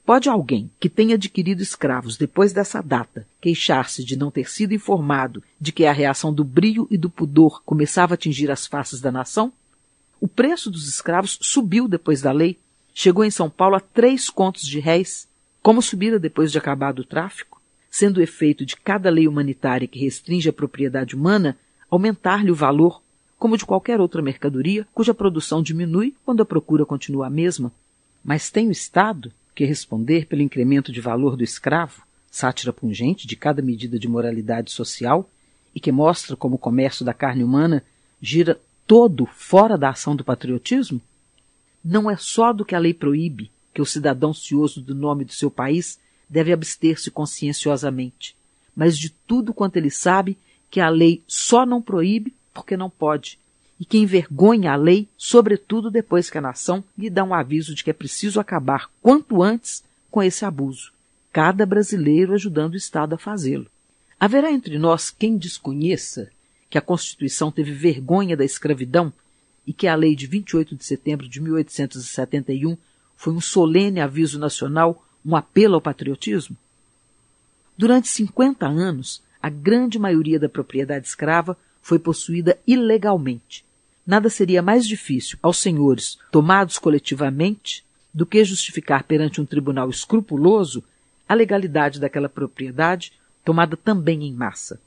Pode alguém que tenha adquirido escravos depois dessa data queixar-se de não ter sido informado de que a reação do brio e do pudor começava a atingir as faces da nação? O preço dos escravos subiu depois da lei, chegou em São Paulo a três contos de réis, como subira depois de acabado o tráfico, sendo o efeito de cada lei humanitária que restringe a propriedade humana aumentar-lhe o valor, como de qualquer outra mercadoria cuja produção diminui quando a procura continua a mesma. Mas tem o Estado que responder pelo incremento de valor do escravo, sátira pungente de cada medida de moralidade social e que mostra como o comércio da carne humana gira todo fora da ação do patriotismo? Não é só do que a lei proíbe que o cidadão cioso do nome do seu país deve abster-se conscienciosamente, mas de tudo quanto ele sabe que a lei só não proíbe porque não pode, e que envergonha a lei, sobretudo depois que a nação lhe dá um aviso de que é preciso acabar quanto antes com esse abuso, cada brasileiro ajudando o Estado a fazê-lo. Haverá entre nós quem desconheça que a Constituição teve vergonha da escravidão e que a lei de 28 de setembro de 1871 foi um solene aviso nacional, um apelo ao patriotismo? Durante 50 anos, a grande maioria da propriedade escrava foi possuída ilegalmente. Nada seria mais difícil aos senhores, tomados coletivamente, do que justificar perante um tribunal escrupuloso a legalidade daquela propriedade, tomada também em massa.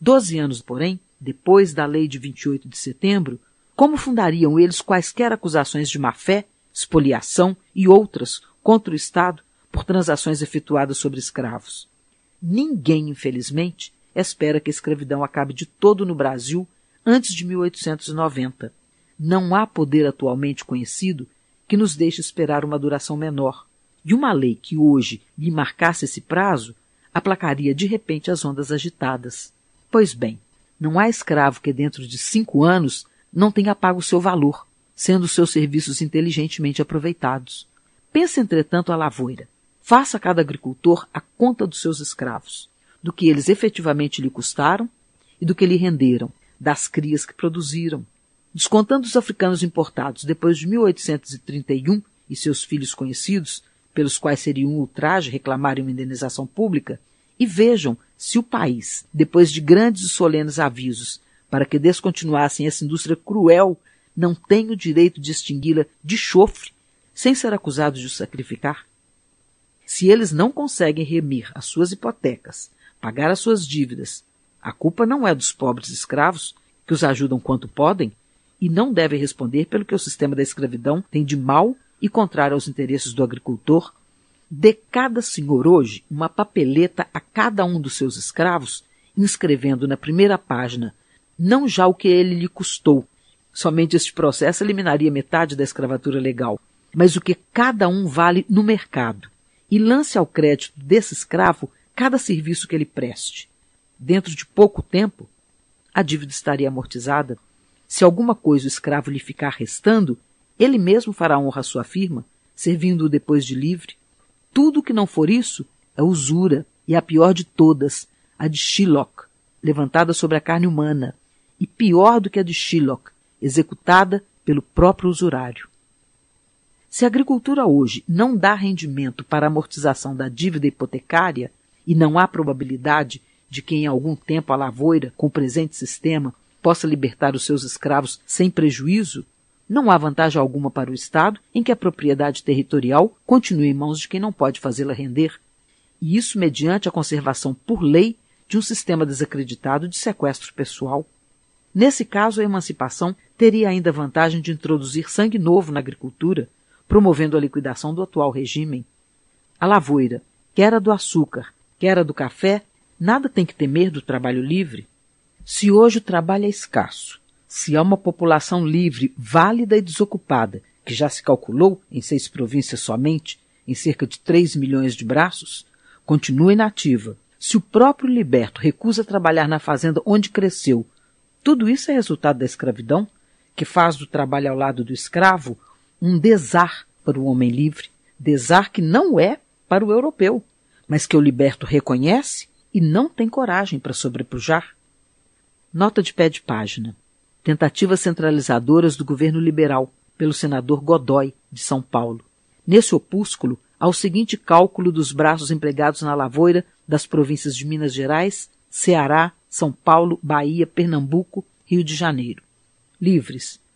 Doze anos, porém, depois da lei de 28 de setembro, como fundariam eles quaisquer acusações de má-fé, espoliação e outras contra o Estado por transações efetuadas sobre escravos? Ninguém, infelizmente, espera que a escravidão acabe de todo no Brasil antes de 1890. Não há poder atualmente conhecido que nos deixe esperar uma duração menor, e uma lei que hoje lhe marcasse esse prazo aplacaria de repente as ondas agitadas. Pois bem, não há escravo que dentro de cinco anos não tenha pago seu valor, sendo seus serviços inteligentemente aproveitados. Pensa, entretanto, a lavoura. Faça cada agricultor a conta dos seus escravos, do que eles efetivamente lhe custaram e do que lhe renderam, das crias que produziram. Descontando os africanos importados depois de 1831 e seus filhos conhecidos, pelos quais seria um ultraje reclamarem uma indenização pública, e vejam se o país, depois de grandes e solenes avisos para que descontinuassem essa indústria cruel, não tem o direito de extingui-la de chofre, sem ser acusado de o sacrificar? Se eles não conseguem remir as suas hipotecas, pagar as suas dívidas, a culpa não é dos pobres escravos, que os ajudam quanto podem, e não devem responder pelo que o sistema da escravidão tem de mal e contrário aos interesses do agricultor. Dê cada senhor hoje uma papeleta a cada um dos seus escravos, inscrevendo na primeira página não já o que ele lhe custou, somente este processo eliminaria metade da escravatura legal, mas o que cada um vale no mercado e lance ao crédito desse escravo cada serviço que ele preste. Dentro de pouco tempo, a dívida estaria amortizada. Se alguma coisa o escravo lhe ficar restando, ele mesmo fará honra à sua firma, servindo-o depois de livre. Tudo que não for isso é usura, e a pior de todas, a de Shylock, levantada sobre a carne humana, e pior do que a de Shylock, executada pelo próprio usurário. Se a agricultura hoje não dá rendimento para amortização da dívida hipotecária, e não há probabilidade de que em algum tempo a lavoura, com o presente sistema, possa libertar os seus escravos sem prejuízo, não há vantagem alguma para o Estado em que a propriedade territorial continue em mãos de quem não pode fazê-la render, e isso mediante a conservação por lei de um sistema desacreditado de sequestro pessoal. Nesse caso, a emancipação teria ainda a vantagem de introduzir sangue novo na agricultura, promovendo a liquidação do atual regime. A lavoura, quer a do açúcar, quer a do café, nada tem que temer do trabalho livre. Se hoje o trabalho é escasso, se há uma população livre, válida e desocupada, que já se calculou, em seis províncias somente, em cerca de 3 milhões de braços, continua inativa. Se o próprio liberto recusa trabalhar na fazenda onde cresceu, tudo isso é resultado da escravidão, que faz do trabalho ao lado do escravo um desar para o homem livre, desar que não é para o europeu, mas que o liberto reconhece e não tem coragem para sobrepujar. Nota de pé de página. Tentativas centralizadoras do governo liberal, pelo senador Godoy, de São Paulo. Nesse opúsculo, há o seguinte cálculo dos braços empregados na lavoura das províncias de Minas Gerais, Ceará, São Paulo, Bahia, Pernambuco, Rio de Janeiro. Livres,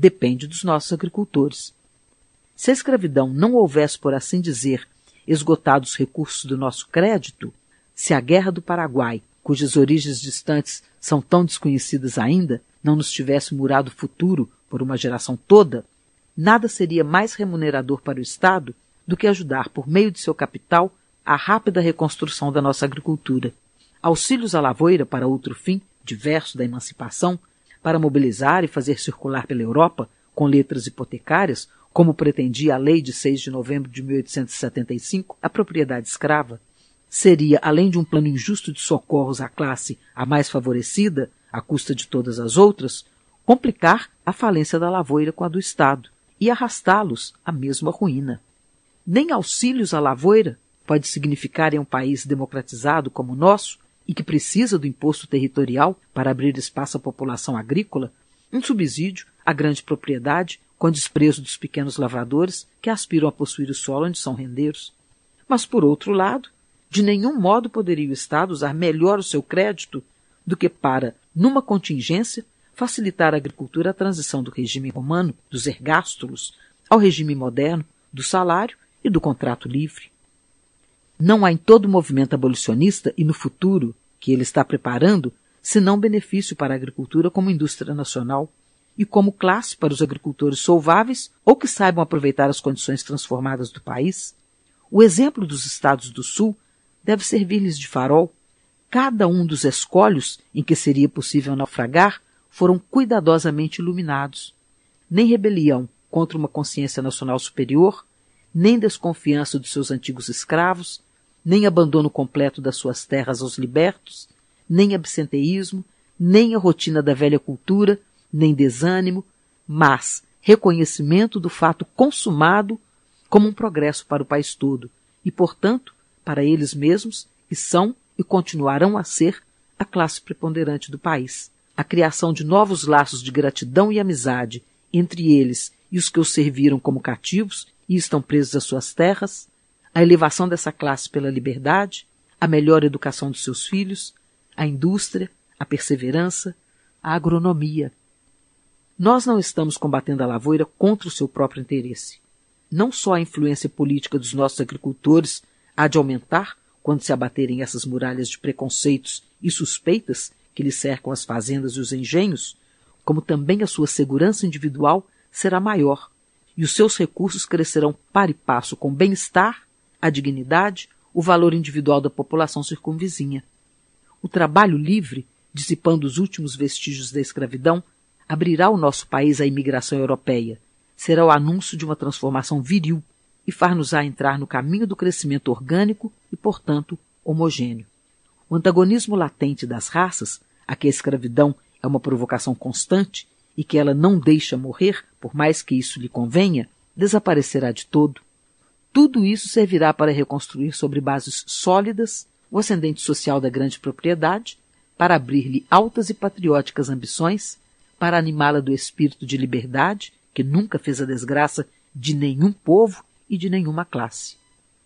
depende dos nossos agricultores. Se a escravidão não houvesse, por assim dizer, esgotado os recursos do nosso crédito, se a Guerra do Paraguai, cujas origens distantes são tão desconhecidas ainda, não nos tivesse murado o futuro por uma geração toda, nada seria mais remunerador para o Estado do que ajudar, por meio de seu capital, a rápida reconstrução da nossa agricultura. Auxílios à lavoura para outro fim, diverso da emancipação, para mobilizar e fazer circular pela Europa, com letras hipotecárias, como pretendia a lei de 6 de novembro de 1875, a propriedade escrava, seria, além de um plano injusto de socorros à classe a mais favorecida, à custa de todas as outras, complicar a falência da lavoura com a do Estado e arrastá-los à mesma ruína. Nem auxílios à lavoura pode significar em um país democratizado como o nosso e que precisa do imposto territorial para abrir espaço à população agrícola, um subsídio à grande propriedade, com desprezo dos pequenos lavradores que aspiram a possuir o solo onde são rendeiros. Mas, por outro lado, de nenhum modo poderia o Estado usar melhor o seu crédito do que para, numa contingência, facilitar a agricultura a transição do regime romano, dos ergástulos, ao regime moderno, do salário e do contrato livre. Não há em todo o movimento abolicionista e no futuro que ele está preparando, senão benefício para a agricultura como indústria nacional e como classe para os agricultores solváveis ou que saibam aproveitar as condições transformadas do país? O exemplo dos estados do Sul deve servir-lhes de farol. Cada um dos escolhos em que seria possível naufragar foram cuidadosamente iluminados. Nem rebelião contra uma consciência nacional superior, nem desconfiança dos seus antigos escravos, nem abandono completo das suas terras aos libertos, nem absenteísmo, nem a rotina da velha cultura, nem desânimo, mas reconhecimento do fato consumado como um progresso para o país todo e, portanto, para eles mesmos, que são e continuarão a ser a classe preponderante do país. A criação de novos laços de gratidão e amizade entre eles e os que os serviram como cativos e estão presos às suas terras, a elevação dessa classe pela liberdade, a melhor educação dos seus filhos, a indústria, a perseverança, a agronomia. Nós não estamos combatendo a lavoura contra o seu próprio interesse. Não só a influência política dos nossos agricultores há de aumentar quando se abaterem essas muralhas de preconceitos e suspeitas que lhe cercam as fazendas e os engenhos, como também a sua segurança individual será maior e os seus recursos crescerão par e passo com o bem-estar a dignidade, o valor individual da população circunvizinha. O trabalho livre, dissipando os últimos vestígios da escravidão, abrirá o nosso país à imigração europeia. Será o anúncio de uma transformação viril e far-nos-á entrar no caminho do crescimento orgânico e, portanto, homogêneo. O antagonismo latente das raças, a que a escravidão é uma provocação constante e que ela não deixa morrer, por mais que isso lhe convenha, desaparecerá de todo tudo isso servirá para reconstruir sobre bases sólidas o ascendente social da grande propriedade, para abrir-lhe altas e patrióticas ambições, para animá-la do espírito de liberdade, que nunca fez a desgraça de nenhum povo e de nenhuma classe.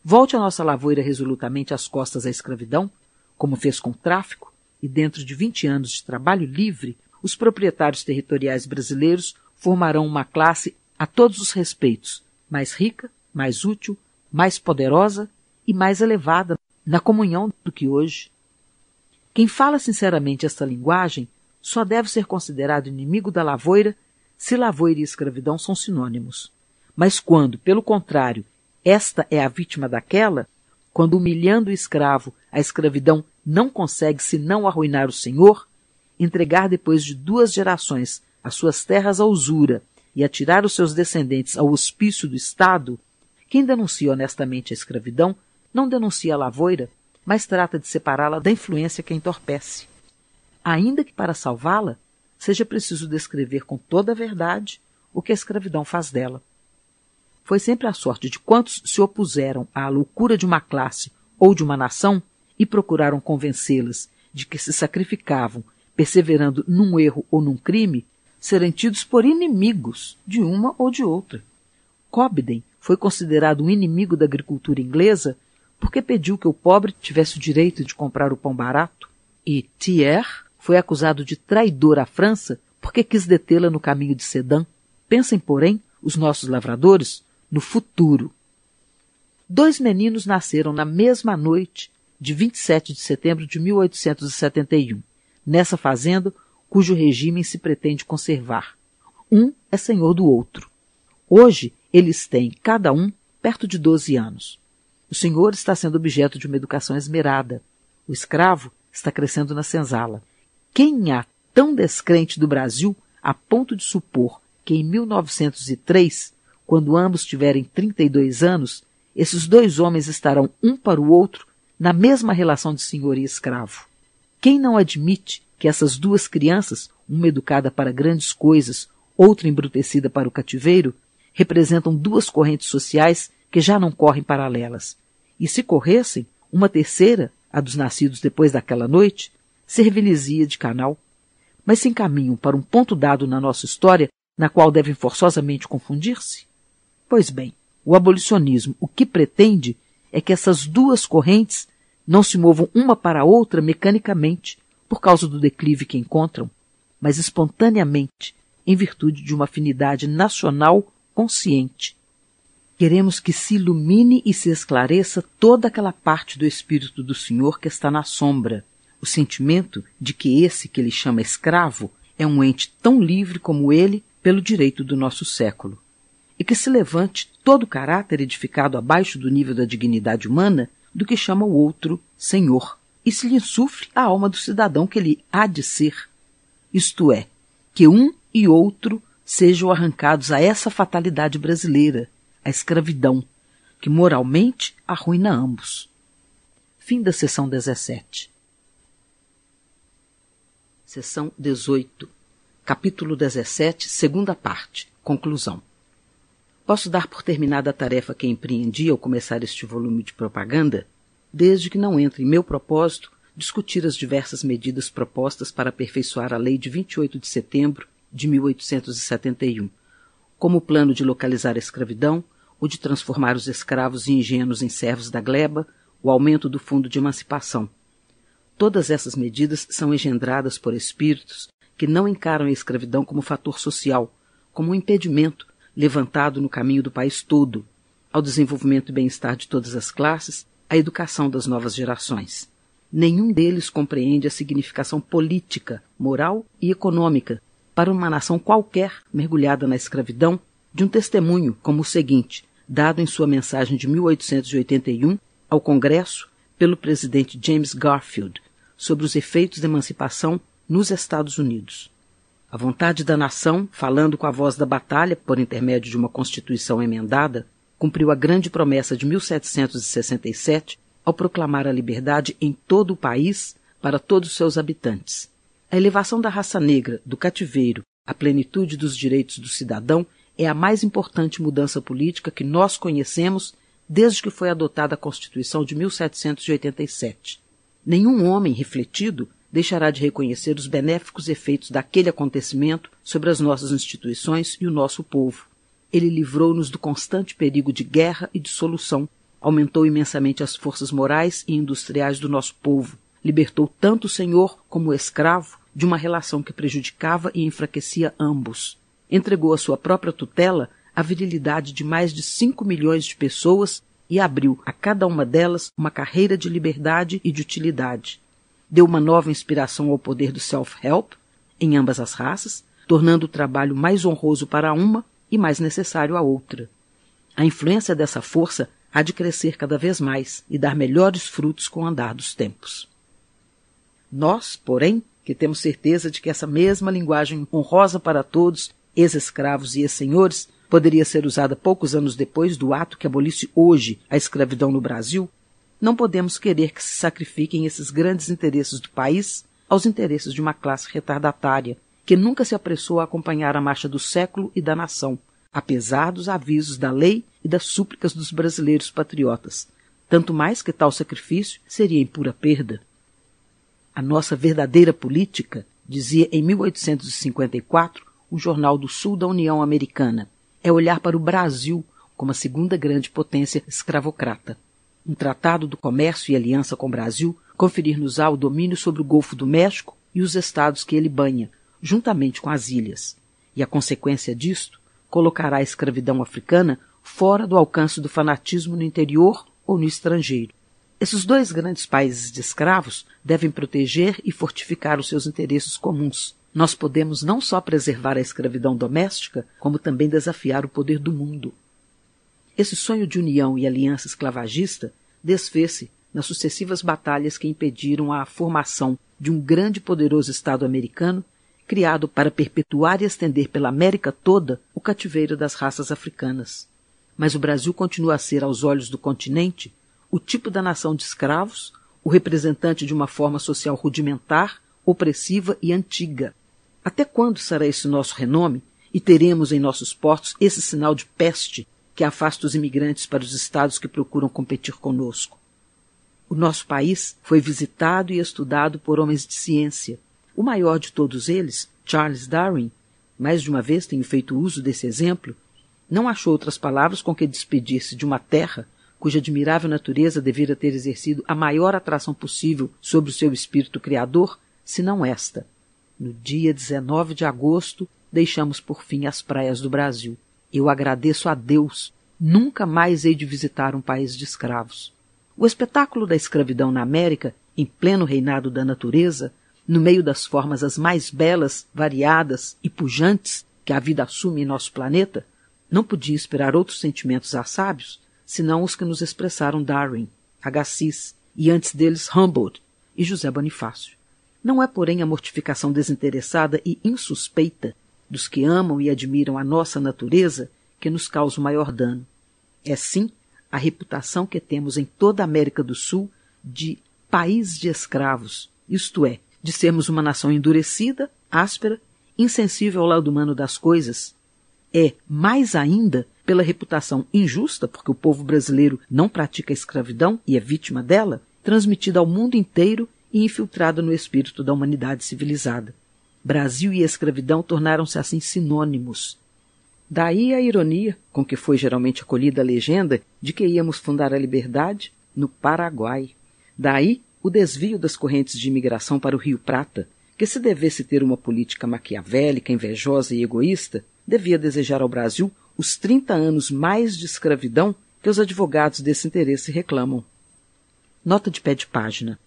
Volte a nossa lavoura resolutamente às costas da escravidão, como fez com o tráfico, e dentro de vinte anos de trabalho livre, os proprietários territoriais brasileiros formarão uma classe a todos os respeitos mais rica, mais útil, mais poderosa e mais elevada na comunhão do que hoje. Quem fala sinceramente esta linguagem só deve ser considerado inimigo da lavoura se lavoura e escravidão são sinônimos. Mas quando, pelo contrário, esta é a vítima daquela, quando humilhando o escravo, a escravidão não consegue senão arruinar o senhor, entregar depois de duas gerações as suas terras à usura e atirar os seus descendentes ao hospício do Estado, quem denuncia honestamente a escravidão não denuncia a lavoura, mas trata de separá-la da influência que a entorpece. Ainda que para salvá-la, seja preciso descrever com toda a verdade o que a escravidão faz dela. Foi sempre a sorte de quantos se opuseram à loucura de uma classe ou de uma nação e procuraram convencê-las de que se sacrificavam, perseverando num erro ou num crime, serem tidos por inimigos de uma ou de outra. Cobden foi considerado um inimigo da agricultura inglesa porque pediu que o pobre tivesse o direito de comprar o pão barato, e Thiers foi acusado de traidor à França porque quis detê-la no caminho de Sedan. Pensem, porém, os nossos lavradores, no futuro. Dois meninos nasceram na mesma noite de 27 de setembro de 1871, nessa fazenda cujo regime se pretende conservar. Um é senhor do outro. Hoje eles têm, cada um, perto de 12 anos. O senhor está sendo objeto de uma educação esmerada. O escravo está crescendo na senzala. Quem há tão descrente do Brasil a ponto de supor que em 1903, quando ambos tiverem 32 anos, esses dois homens estarão um para o outro na mesma relação de senhor e escravo? Quem não admite que essas duas crianças, uma educada para grandes coisas, outra embrutecida para o cativeiro, representam duas correntes sociais que já não correm paralelas. E se corressem, uma terceira, a dos nascidos depois daquela noite, servilizia de canal. Mas se encaminham para um ponto dado na nossa história na qual devem forçosamente confundir-se? Pois bem, o abolicionismo o que pretende é que essas duas correntes não se movam uma para a outra mecanicamente, por causa do declive que encontram, mas espontaneamente, em virtude de uma afinidade nacional consciente. Queremos que se ilumine e se esclareça toda aquela parte do Espírito do Senhor que está na sombra, o sentimento de que esse que ele chama escravo é um ente tão livre como ele pelo direito do nosso século. E que se levante todo o caráter edificado abaixo do nível da dignidade humana do que chama o outro Senhor, e se lhe insufle a alma do cidadão que ele há de ser. Isto é, que um e outro sejam arrancados a essa fatalidade brasileira, a escravidão, que moralmente arruina ambos. Fim da sessão 17. Sessão 18. Capítulo 17, segunda parte. Conclusão. Posso dar por terminada a tarefa que empreendi ao começar este volume de propaganda, desde que não entre em meu propósito discutir as diversas medidas propostas para aperfeiçoar a Lei de 28 de setembro de 1871, como o plano de localizar a escravidão, o de transformar os escravos e ingênuos em servos da gleba, o aumento do fundo de emancipação. Todas essas medidas são engendradas por espíritos que não encaram a escravidão como fator social, como um impedimento levantado no caminho do país todo, ao desenvolvimento e bem-estar de todas as classes, à educação das novas gerações. Nenhum deles compreende a significação política, moral e econômica para uma nação qualquer mergulhada na escravidão de um testemunho como o seguinte, dado em sua mensagem de 1881 ao Congresso pelo presidente James Garfield sobre os efeitos da emancipação nos Estados Unidos. A vontade da nação, falando com a voz da batalha por intermédio de uma Constituição emendada, cumpriu a grande promessa de 1767 ao proclamar a liberdade em todo o país para todos os seus habitantes. A elevação da raça negra do cativeiro à plenitude dos direitos do cidadão é a mais importante mudança política que nós conhecemos desde que foi adotada a Constituição de 1787. Nenhum homem refletido deixará de reconhecer os benéficos efeitos daquele acontecimento sobre as nossas instituições e o nosso povo. Ele livrou-nos do constante perigo de guerra e dissolução, aumentou imensamente as forças morais e industriais do nosso povo, libertou tanto o senhor como o escravo, de uma relação que prejudicava e enfraquecia ambos. Entregou à sua própria tutela a virilidade de mais de 5 milhões de pessoas e abriu a cada uma delas uma carreira de liberdade e de utilidade. Deu uma nova inspiração ao poder do self-help em ambas as raças, tornando o trabalho mais honroso para uma e mais necessário à outra. A influência dessa força há de crescer cada vez mais e dar melhores frutos com o andar dos tempos. Nós, porém, que temos certeza de que essa mesma linguagem honrosa para todos, ex-escravos e ex-senhores, poderia ser usada poucos anos depois do ato que abolisse hoje a escravidão no Brasil, não podemos querer que se sacrifiquem esses grandes interesses do país aos interesses de uma classe retardatária que nunca se apressou a acompanhar a marcha do século e da nação, apesar dos avisos da lei e das súplicas dos brasileiros patriotas, tanto mais que tal sacrifício seria em pura perda. A nossa verdadeira política, dizia em 1854 o Jornal do Sul da União Americana, é olhar para o Brasil como a segunda grande potência escravocrata. Um tratado do comércio e aliança com o Brasil conferir-nos-á o domínio sobre o Golfo do México e os estados que ele banha, juntamente com as ilhas. E a consequência disto colocará a escravidão africana fora do alcance do fanatismo no interior ou no estrangeiro. Esses dois grandes países de escravos devem proteger e fortificar os seus interesses comuns. Nós podemos não só preservar a escravidão doméstica, como também desafiar o poder do mundo. Esse sonho de união e aliança esclavagista desfez-se nas sucessivas batalhas que impediram a formação de um grande e poderoso Estado americano criado para perpetuar e estender pela América toda o cativeiro das raças africanas. Mas o Brasil continua a ser, aos olhos do continente, o tipo da nação de escravos, o representante de uma forma social rudimentar, opressiva e antiga. Até quando será esse nosso renome e teremos em nossos portos esse sinal de peste que afasta os imigrantes para os estados que procuram competir conosco? O nosso país foi visitado e estudado por homens de ciência. O maior de todos eles, Charles Darwin, mais de uma vez tenho feito uso desse exemplo, não achou outras palavras com que despedir-se de uma terra cuja admirável natureza devera ter exercido a maior atração possível sobre o seu espírito criador, se não esta. No dia 19 de agosto, deixamos por fim as praias do Brasil. Eu agradeço a Deus. Nunca mais hei de visitar um país de escravos. O espetáculo da escravidão na América, em pleno reinado da natureza, no meio das formas as mais belas, variadas e pujantes que a vida assume em nosso planeta, não podia esperar outros sentimentos assábios senão os que nos expressaram Darwin, Agassiz e antes deles Humboldt e José Bonifácio. Não é, porém, a mortificação desinteressada e insuspeita dos que amam e admiram a nossa natureza que nos causa o maior dano. É sim a reputação que temos em toda a América do Sul de país de escravos, isto é, de sermos uma nação endurecida, áspera, insensível ao lado humano das coisas. É, mais ainda, pela reputação injusta, porque o povo brasileiro não pratica a escravidão e é vítima dela, transmitida ao mundo inteiro e infiltrada no espírito da humanidade civilizada. Brasil e escravidão tornaram-se assim sinônimos. Daí a ironia com que foi geralmente acolhida a legenda de que íamos fundar a liberdade no Paraguai. Daí o desvio das correntes de imigração para o Rio Prata, que se devesse ter uma política maquiavélica, invejosa e egoísta, devia desejar ao Brasil os 30 anos mais de escravidão que os advogados desse interesse reclamam. Nota de pé de página.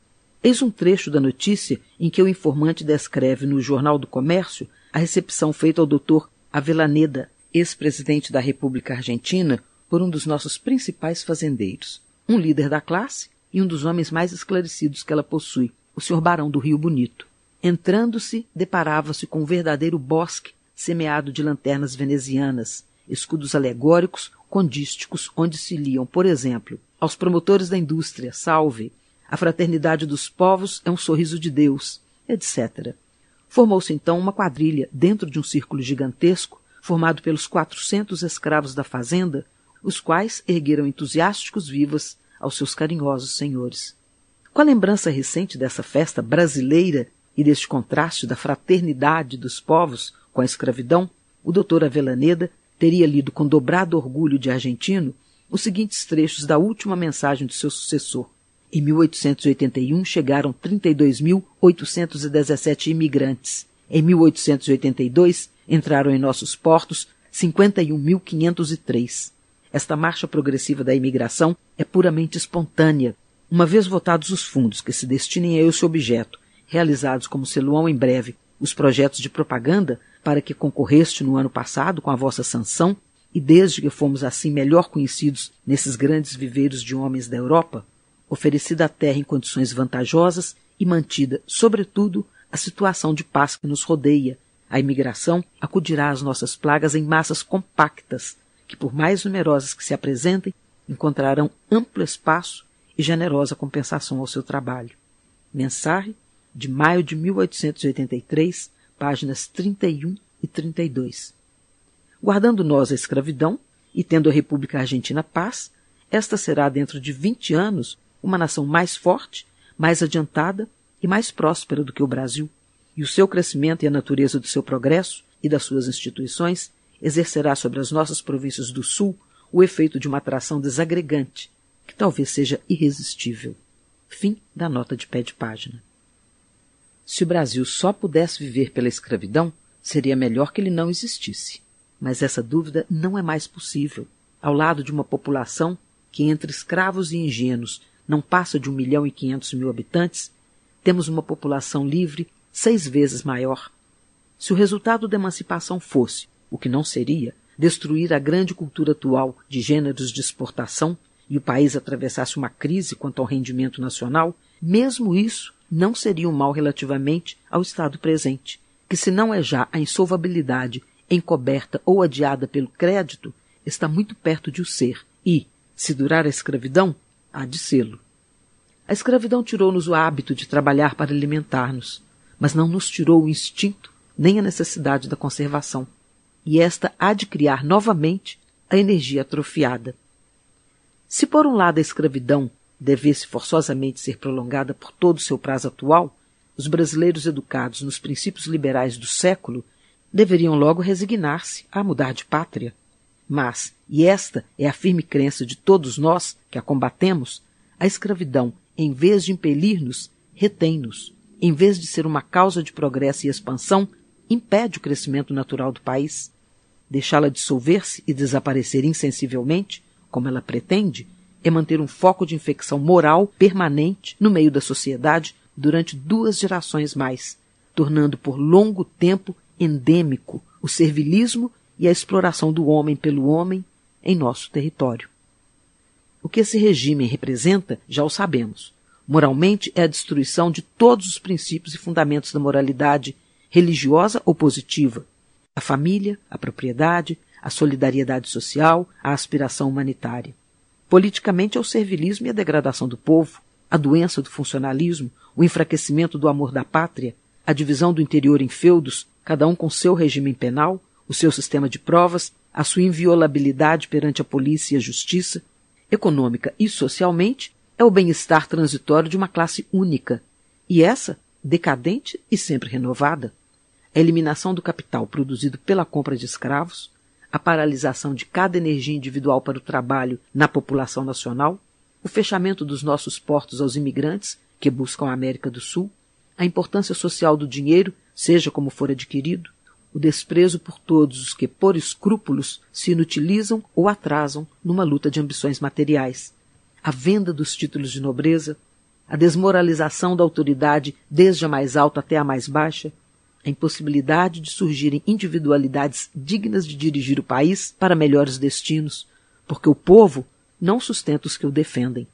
Eis um trecho da notícia em que o informante descreve no Jornal do Comércio a recepção feita ao Dr. Avellaneda, ex-presidente da República Argentina, por um dos nossos principais fazendeiros, um líder da classe e um dos homens mais esclarecidos que ela possui, o Sr. Barão do Rio Bonito. Entrando-se, deparava-se com um verdadeiro bosque semeado de lanternas venezianas, escudos alegóricos condísticos, onde se liam, por exemplo, aos promotores da indústria, salve, a fraternidade dos povos é um sorriso de Deus, etc. Formou-se então uma quadrilha dentro de um círculo gigantesco, formado pelos quatrocentos escravos da fazenda, os quais ergueram entusiásticos vivas aos seus carinhosos senhores. Com a lembrança recente dessa festa brasileira e deste contraste da fraternidade dos povos com a escravidão, o doutor Avelaneda teria lido com dobrado orgulho de argentino os seguintes trechos da última mensagem de seu sucessor. Em 1881 chegaram 32.817 imigrantes. Em 1882 entraram em nossos portos 51.503. Esta marcha progressiva da imigração é puramente espontânea, uma vez votados os fundos que se destinem a esse objeto, realizados como seluão em breve os projetos de propaganda, para que concorreste no ano passado com a vossa sanção, e desde que fomos assim melhor conhecidos nesses grandes viveiros de homens da Europa, oferecida a terra em condições vantajosas e mantida, sobretudo, a situação de paz que nos rodeia, a imigração acudirá às nossas plagas em massas compactas, que, por mais numerosas que se apresentem, encontrarão amplo espaço e generosa compensação ao seu trabalho. Mensagem de maio de 1883 páginas 31 e 32. Guardando nós a escravidão e tendo a República Argentina paz, esta será dentro de 20 anos uma nação mais forte, mais adiantada e mais próspera do que o Brasil, e o seu crescimento e a natureza do seu progresso e das suas instituições exercerá sobre as nossas províncias do Sul o efeito de uma atração desagregante, que talvez seja irresistível. Fim da nota de pé de página. Se o Brasil só pudesse viver pela escravidão, seria melhor que ele não existisse. Mas essa dúvida não é mais possível. Ao lado de uma população que, entre escravos e ingênuos, não passa de 1 milhão e 500 mil habitantes, temos uma população livre seis vezes maior. Se o resultado da emancipação fosse, o que não seria, destruir a grande cultura atual de gêneros de exportação e o país atravessasse uma crise quanto ao rendimento nacional, mesmo isso não seria um mal relativamente ao estado presente, que se não é já a insolvabilidade encoberta ou adiada pelo crédito, está muito perto de o ser e, se durar a escravidão, há de sê-lo. A escravidão tirou-nos o hábito de trabalhar para alimentar-nos, mas não nos tirou o instinto nem a necessidade da conservação, e esta há de criar novamente a energia atrofiada. Se por um lado a escravidão devesse forçosamente ser prolongada por todo o seu prazo atual, os brasileiros educados nos princípios liberais do século deveriam logo resignar-se a mudar de pátria. Mas, e esta é a firme crença de todos nós que a combatemos, a escravidão, em vez de impelir-nos, retém-nos. Em vez de ser uma causa de progresso e expansão, impede o crescimento natural do país. Deixá-la dissolver-se e desaparecer insensivelmente, como ela pretende, é manter um foco de infecção moral permanente no meio da sociedade durante duas gerações mais, tornando por longo tempo endêmico o servilismo e a exploração do homem pelo homem em nosso território. O que esse regime representa, já o sabemos. Moralmente, é a destruição de todos os princípios e fundamentos da moralidade, religiosa ou positiva: a família, a propriedade, a solidariedade social, a aspiração humanitária. Politicamente é o servilismo e a degradação do povo, a doença do funcionalismo, o enfraquecimento do amor da pátria, a divisão do interior em feudos, cada um com seu regime penal, o seu sistema de provas, a sua inviolabilidade perante a polícia e a justiça, econômica e socialmente, é o bem-estar transitório de uma classe única, e essa, decadente e sempre renovada. A eliminação do capital produzido pela compra de escravos, a paralisação de cada energia individual para o trabalho na população nacional, o fechamento dos nossos portos aos imigrantes que buscam a América do Sul, a importância social do dinheiro, seja como for adquirido, o desprezo por todos os que, por escrúpulos, se inutilizam ou atrasam numa luta de ambições materiais, a venda dos títulos de nobreza, a desmoralização da autoridade desde a mais alta até a mais baixa, a impossibilidade de surgirem individualidades dignas de dirigir o país para melhores destinos, porque o povo não sustenta os que o defendem,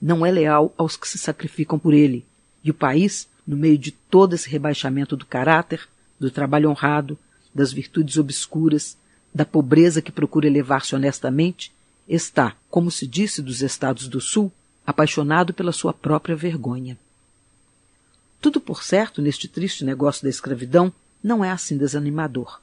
não é leal aos que se sacrificam por ele, e o país, no meio de todo esse rebaixamento do caráter, do trabalho honrado, das virtudes obscuras, da pobreza que procura elevar-se honestamente, está, como se disse dos estados do Sul, apaixonado pela sua própria vergonha. Tudo por certo neste triste negócio da escravidão não é assim desanimador.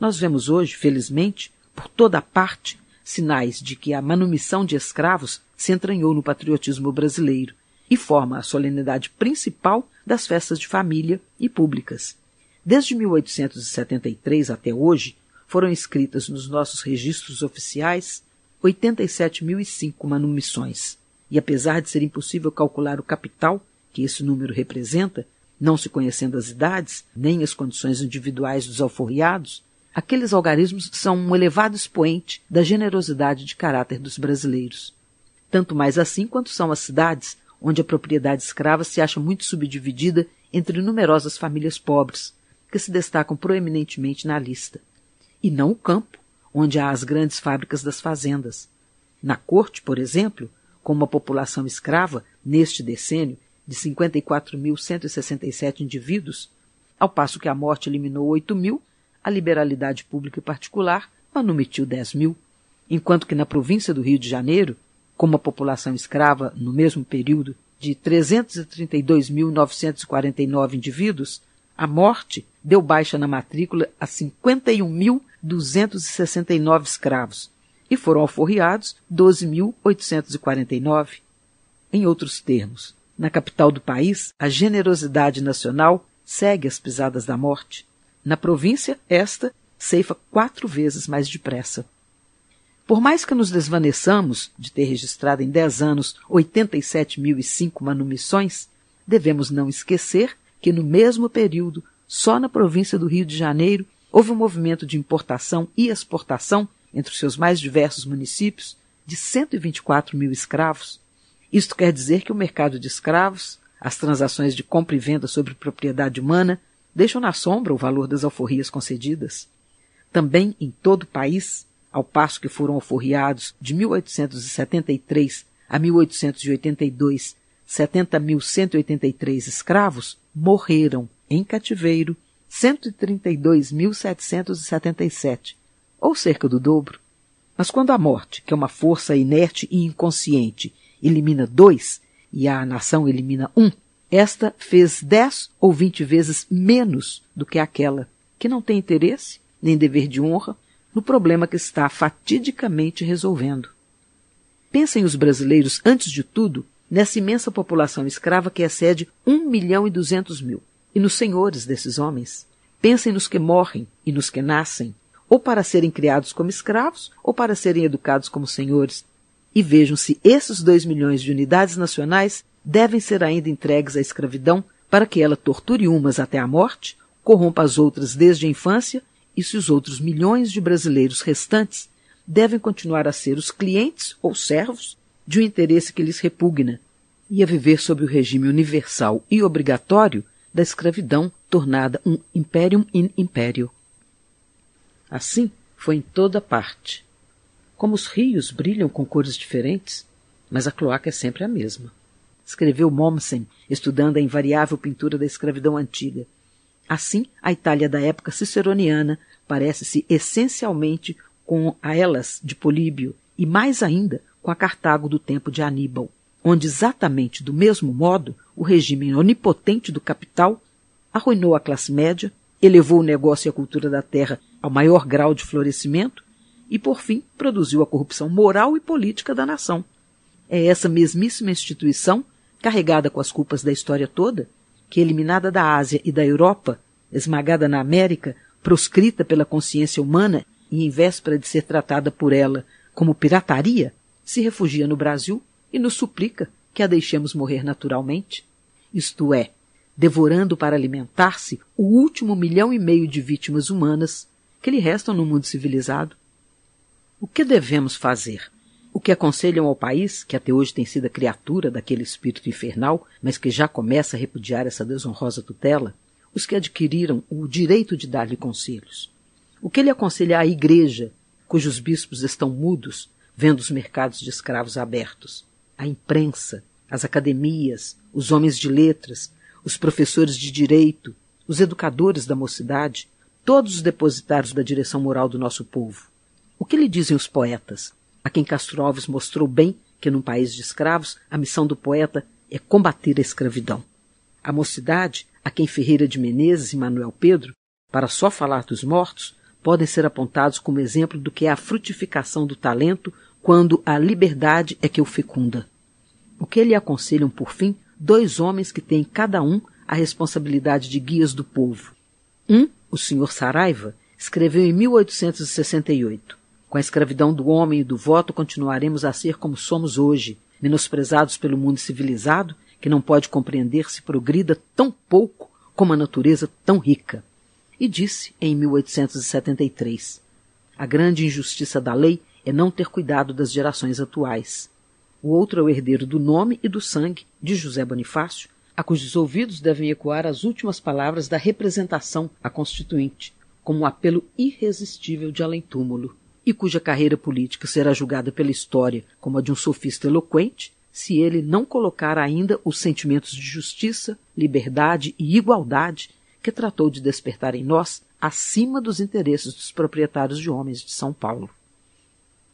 Nós vemos hoje, felizmente, por toda a parte, sinais de que a manumissão de escravos se entranhou no patriotismo brasileiro e forma a solenidade principal das festas de família e públicas. Desde 1873 até hoje, foram escritas nos nossos registros oficiais 87.005 manumissões, e apesar de ser impossível calcular o capital que esse número representa, não se conhecendo as idades nem as condições individuais dos alforriados, aqueles algarismos são um elevado expoente da generosidade de caráter dos brasileiros. Tanto mais assim quanto são as cidades onde a propriedade escrava se acha muito subdividida entre numerosas famílias pobres, que se destacam proeminentemente na lista. E não o campo, onde há as grandes fábricas das fazendas. Na corte, por exemplo, com uma população escrava, neste decênio, de 54.167 indivíduos, ao passo que a morte eliminou 8 mil, a liberalidade pública e particular manumitiu 10 mil, enquanto que na província do Rio de Janeiro, com uma população escrava no mesmo período de 332.949 indivíduos, a morte deu baixa na matrícula a 51.269 escravos e foram alforriados 12.849. Em outros termos, na capital do país, a generosidade nacional segue as pisadas da morte. Na província, esta ceifa quatro vezes mais depressa. Por mais que nos desvaneçamos de ter registrado em dez anos 87.005 manumissões, devemos não esquecer que no mesmo período, só na província do Rio de Janeiro, houve um movimento de importação e exportação entre os seus mais diversos municípios de 124 mil escravos, isto quer dizer que o mercado de escravos, as transações de compra e venda sobre propriedade humana, deixam na sombra o valor das alforrias concedidas. Também em todo o país, ao passo que foram alforriados de 1873 a 1882 70.183 escravos, morreram em cativeiro 132.777, ou cerca do dobro. Mas quando a morte, que é uma força inerte e inconsciente, elimina dois e a nação elimina um, esta fez dez ou vinte vezes menos do que aquela que não tem interesse, nem dever de honra, no problema que está fatidicamente resolvendo. Pensem os brasileiros, antes de tudo, nessa imensa população escrava que excede um milhão e duzentos mil, e nos senhores desses homens. Pensem nos que morrem e nos que nascem, ou para serem criados como escravos, ou para serem educados como senhores, e vejam se esses 2 milhões de unidades nacionais devem ser ainda entregues à escravidão para que ela torture umas até a morte, corrompa as outras desde a infância e se os outros milhões de brasileiros restantes devem continuar a ser os clientes ou servos de um interesse que lhes repugna e a viver sob o regime universal e obrigatório da escravidão tornada um imperium in imperio. Assim foi em toda parte como os rios brilham com cores diferentes, mas a cloaca é sempre a mesma. Escreveu Mommsen, estudando a invariável pintura da escravidão antiga. Assim, a Itália da época ciceroniana parece-se essencialmente com a Elas de Políbio e mais ainda com a Cartago do tempo de Aníbal, onde exatamente do mesmo modo o regime onipotente do capital arruinou a classe média, elevou o negócio e a cultura da terra ao maior grau de florescimento e, por fim, produziu a corrupção moral e política da nação. É essa mesmíssima instituição, carregada com as culpas da história toda, que, eliminada da Ásia e da Europa, esmagada na América, proscrita pela consciência humana e em véspera de ser tratada por ela como pirataria, se refugia no Brasil e nos suplica que a deixemos morrer naturalmente, isto é, devorando para alimentar-se o último milhão e meio de vítimas humanas que lhe restam no mundo civilizado. O que devemos fazer? O que aconselham ao país, que até hoje tem sido a criatura daquele espírito infernal, mas que já começa a repudiar essa desonrosa tutela, os que adquiriram o direito de dar-lhe conselhos? O que ele aconselha à igreja, cujos bispos estão mudos, vendo os mercados de escravos abertos? A imprensa, as academias, os homens de letras, os professores de direito, os educadores da mocidade, todos os depositários da direção moral do nosso povo. O que lhe dizem os poetas? A quem Castro Alves mostrou bem que num país de escravos a missão do poeta é combater a escravidão. A mocidade, a quem Ferreira de Menezes e Manuel Pedro, para só falar dos mortos, podem ser apontados como exemplo do que é a frutificação do talento quando a liberdade é que o fecunda. O que lhe aconselham, por fim, dois homens que têm cada um a responsabilidade de guias do povo. Um, o senhor Saraiva, escreveu em 1868 com a escravidão do homem e do voto, continuaremos a ser como somos hoje, menosprezados pelo mundo civilizado, que não pode compreender se progrida tão pouco como a natureza tão rica. E disse em 1873: A grande injustiça da lei é não ter cuidado das gerações atuais. O outro é o herdeiro do nome e do sangue de José Bonifácio, a cujos ouvidos devem ecoar as últimas palavras da representação à Constituinte, como um apelo irresistível de além-túmulo e cuja carreira política será julgada pela história como a de um sofista eloquente, se ele não colocar ainda os sentimentos de justiça, liberdade e igualdade que tratou de despertar em nós acima dos interesses dos proprietários de homens de São Paulo.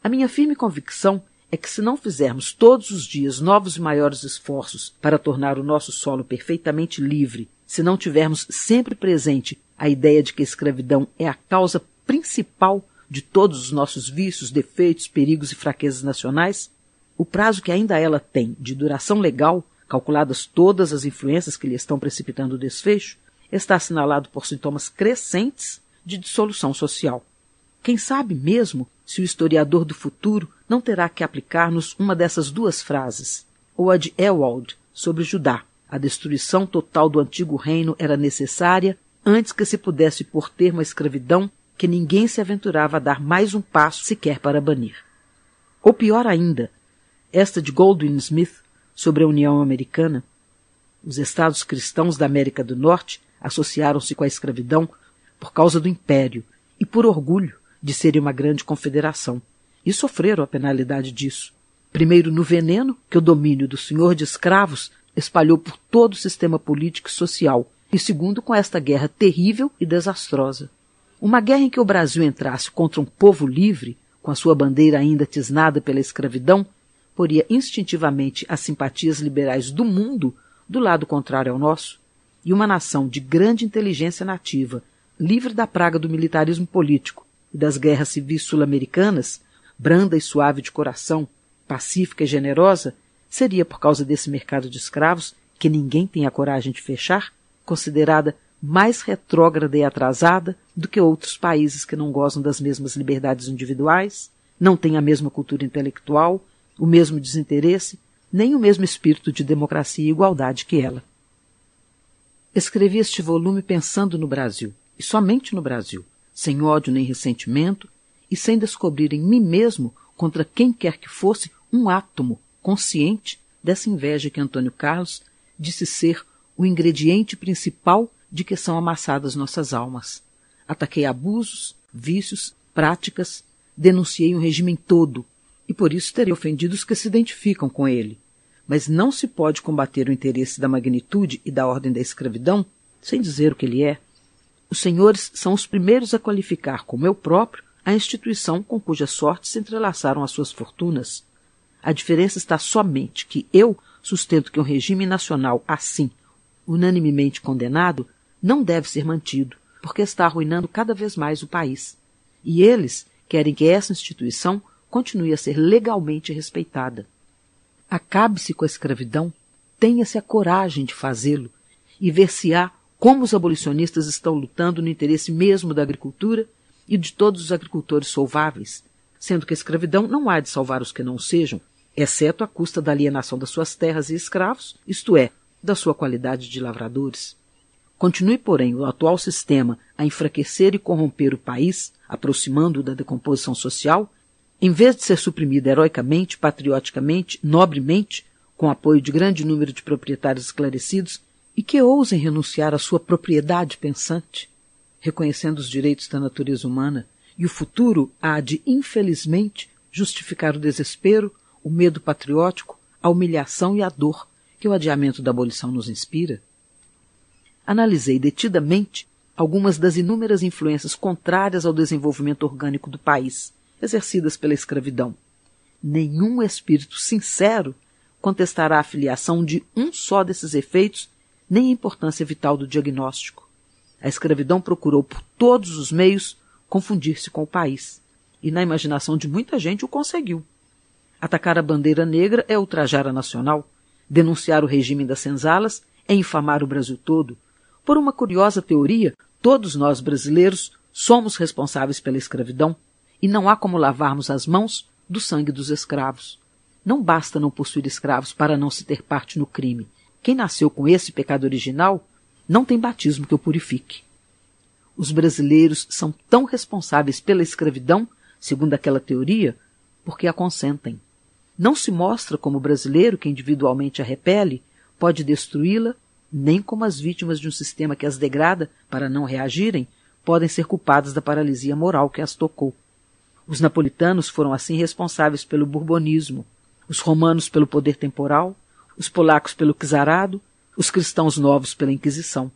A minha firme convicção é que se não fizermos todos os dias novos e maiores esforços para tornar o nosso solo perfeitamente livre, se não tivermos sempre presente a ideia de que a escravidão é a causa principal de todos os nossos vícios, defeitos, perigos e fraquezas nacionais, o prazo que ainda ela tem de duração legal, calculadas todas as influências que lhe estão precipitando o desfecho, está assinalado por sintomas crescentes de dissolução social. Quem sabe mesmo se o historiador do futuro não terá que aplicar-nos uma dessas duas frases, ou a de Ewald sobre Judá. A destruição total do antigo reino era necessária antes que se pudesse pôr termo à escravidão que ninguém se aventurava a dar mais um passo sequer para banir. Ou pior ainda, esta de Goldwyn Smith sobre a União Americana, os estados cristãos da América do Norte associaram-se com a escravidão por causa do império e por orgulho de serem uma grande confederação, e sofreram a penalidade disso. Primeiro no veneno que o domínio do senhor de escravos espalhou por todo o sistema político e social, e segundo com esta guerra terrível e desastrosa. Uma guerra em que o Brasil entrasse contra um povo livre, com a sua bandeira ainda tisnada pela escravidão, poria instintivamente as simpatias liberais do mundo do lado contrário ao nosso, e uma nação de grande inteligência nativa, livre da praga do militarismo político e das guerras civis sul-americanas, branda e suave de coração, pacífica e generosa, seria por causa desse mercado de escravos, que ninguém tem a coragem de fechar, considerada mais retrógrada e atrasada do que outros países que não gozam das mesmas liberdades individuais, não têm a mesma cultura intelectual, o mesmo desinteresse, nem o mesmo espírito de democracia e igualdade que ela. Escrevi este volume pensando no Brasil, e somente no Brasil, sem ódio nem ressentimento, e sem descobrir em mim mesmo, contra quem quer que fosse, um átomo consciente dessa inveja que Antônio Carlos disse ser o ingrediente principal de que são amassadas nossas almas. Ataquei abusos, vícios, práticas, denunciei um regime todo, e por isso terei ofendido os que se identificam com ele. Mas não se pode combater o interesse da magnitude e da ordem da escravidão sem dizer o que ele é. Os senhores são os primeiros a qualificar, como eu próprio, a instituição com cuja sorte se entrelaçaram as suas fortunas. A diferença está somente que eu sustento que um regime nacional assim, unanimemente condenado, não deve ser mantido, porque está arruinando cada vez mais o país. E eles querem que essa instituição continue a ser legalmente respeitada. Acabe-se com a escravidão, tenha-se a coragem de fazê-lo e ver-se-á como os abolicionistas estão lutando no interesse mesmo da agricultura e de todos os agricultores solváveis, sendo que a escravidão não há de salvar os que não sejam, exceto à custa da alienação das suas terras e escravos, isto é, da sua qualidade de lavradores. Continue, porém, o atual sistema a enfraquecer e corromper o país, aproximando-o da decomposição social, em vez de ser suprimido heroicamente, patrioticamente, nobremente, com apoio de grande número de proprietários esclarecidos e que ousem renunciar à sua propriedade pensante, reconhecendo os direitos da natureza humana, e o futuro há de, infelizmente, justificar o desespero, o medo patriótico, a humilhação e a dor que o adiamento da abolição nos inspira? analisei detidamente algumas das inúmeras influências contrárias ao desenvolvimento orgânico do país, exercidas pela escravidão. Nenhum espírito sincero contestará a filiação de um só desses efeitos, nem a importância vital do diagnóstico. A escravidão procurou por todos os meios confundir-se com o país, e na imaginação de muita gente o conseguiu. Atacar a bandeira negra é ultrajar a nacional, denunciar o regime das senzalas é infamar o Brasil todo, por uma curiosa teoria, todos nós brasileiros somos responsáveis pela escravidão e não há como lavarmos as mãos do sangue dos escravos. Não basta não possuir escravos para não se ter parte no crime. Quem nasceu com esse pecado original não tem batismo que o purifique. Os brasileiros são tão responsáveis pela escravidão, segundo aquela teoria, porque a consentem. Não se mostra como brasileiro que individualmente a repele, pode destruí-la nem como as vítimas de um sistema que as degrada para não reagirem, podem ser culpadas da paralisia moral que as tocou. Os napolitanos foram assim responsáveis pelo bourbonismo, os romanos pelo poder temporal, os polacos pelo czarado, os cristãos novos pela Inquisição.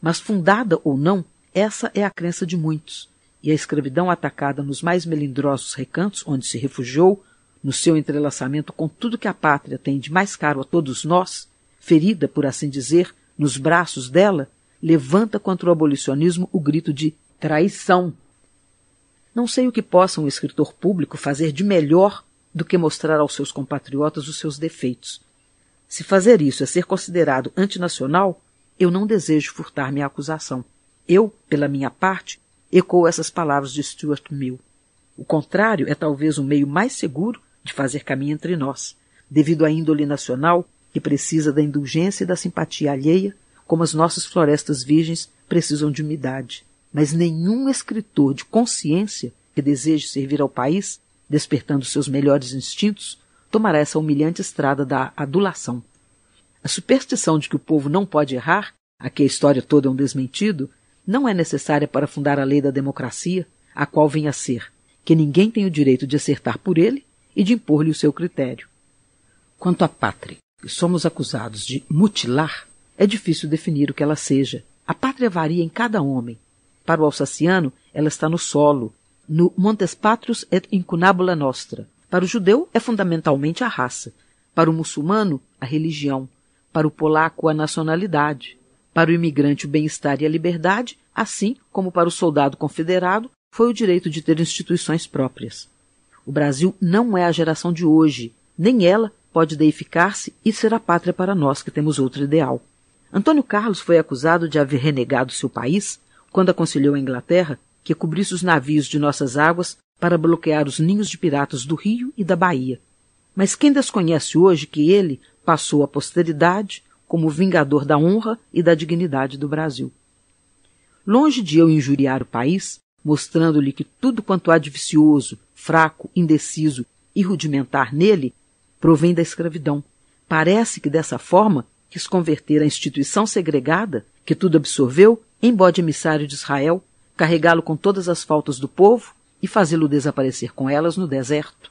Mas fundada ou não, essa é a crença de muitos, e a escravidão atacada nos mais melindrosos recantos onde se refugiou, no seu entrelaçamento com tudo que a pátria tem de mais caro a todos nós, ferida, por assim dizer, nos braços dela, levanta contra o abolicionismo o grito de traição. Não sei o que possa um escritor público fazer de melhor do que mostrar aos seus compatriotas os seus defeitos. Se fazer isso é ser considerado antinacional, eu não desejo furtar minha acusação. Eu, pela minha parte, ecoo essas palavras de Stuart Mill. O contrário é talvez o meio mais seguro de fazer caminho entre nós, devido à índole nacional que precisa da indulgência e da simpatia alheia, como as nossas florestas virgens precisam de umidade. Mas nenhum escritor de consciência que deseje servir ao país, despertando seus melhores instintos, tomará essa humilhante estrada da adulação. A superstição de que o povo não pode errar, a que a história toda é um desmentido, não é necessária para fundar a lei da democracia, a qual vem a ser que ninguém tem o direito de acertar por ele e de impor-lhe o seu critério. Quanto à pátria, que somos acusados de mutilar, é difícil definir o que ela seja. A pátria varia em cada homem. Para o alsaciano, ela está no solo, no montes patrios et incunabula nostra. Para o judeu, é fundamentalmente a raça. Para o muçulmano, a religião. Para o polaco, a nacionalidade. Para o imigrante, o bem-estar e a liberdade, assim como para o soldado confederado, foi o direito de ter instituições próprias. O Brasil não é a geração de hoje, nem ela pode deificar-se e ser a pátria para nós que temos outro ideal. Antônio Carlos foi acusado de haver renegado seu país quando aconselhou a Inglaterra que cobrisse os navios de nossas águas para bloquear os ninhos de piratas do Rio e da Bahia. Mas quem desconhece hoje que ele passou à posteridade como vingador da honra e da dignidade do Brasil? Longe de eu injuriar o país, mostrando-lhe que tudo quanto há de vicioso, fraco, indeciso e rudimentar nele provém da escravidão. Parece que dessa forma quis converter a instituição segregada, que tudo absorveu, em bode emissário de Israel, carregá-lo com todas as faltas do povo e fazê-lo desaparecer com elas no deserto.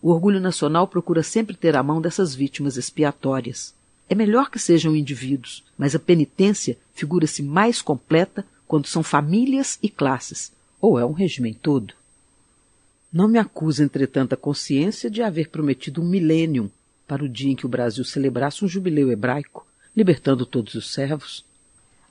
O orgulho nacional procura sempre ter à mão dessas vítimas expiatórias. É melhor que sejam indivíduos, mas a penitência figura-se mais completa quando são famílias e classes, ou é um regime todo. Não me acusa, entretanto, a consciência de haver prometido um milênio para o dia em que o Brasil celebrasse um jubileu hebraico, libertando todos os servos.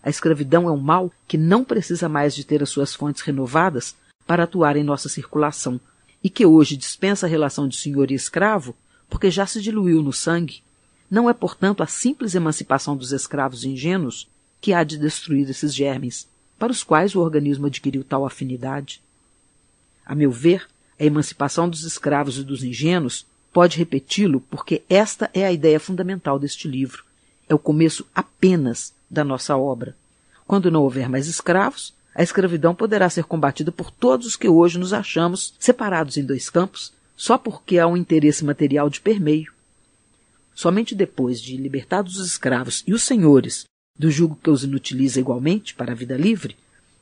A escravidão é um mal que não precisa mais de ter as suas fontes renovadas para atuar em nossa circulação, e que hoje dispensa a relação de senhor e escravo, porque já se diluiu no sangue. Não é, portanto, a simples emancipação dos escravos ingênuos que há de destruir esses germes, para os quais o organismo adquiriu tal afinidade. A meu ver, a emancipação dos escravos e dos ingênuos, pode repeti-lo porque esta é a ideia fundamental deste livro. É o começo apenas da nossa obra. Quando não houver mais escravos, a escravidão poderá ser combatida por todos os que hoje nos achamos separados em dois campos só porque há um interesse material de permeio. Somente depois de libertados os escravos e os senhores do julgo que os inutiliza igualmente para a vida livre,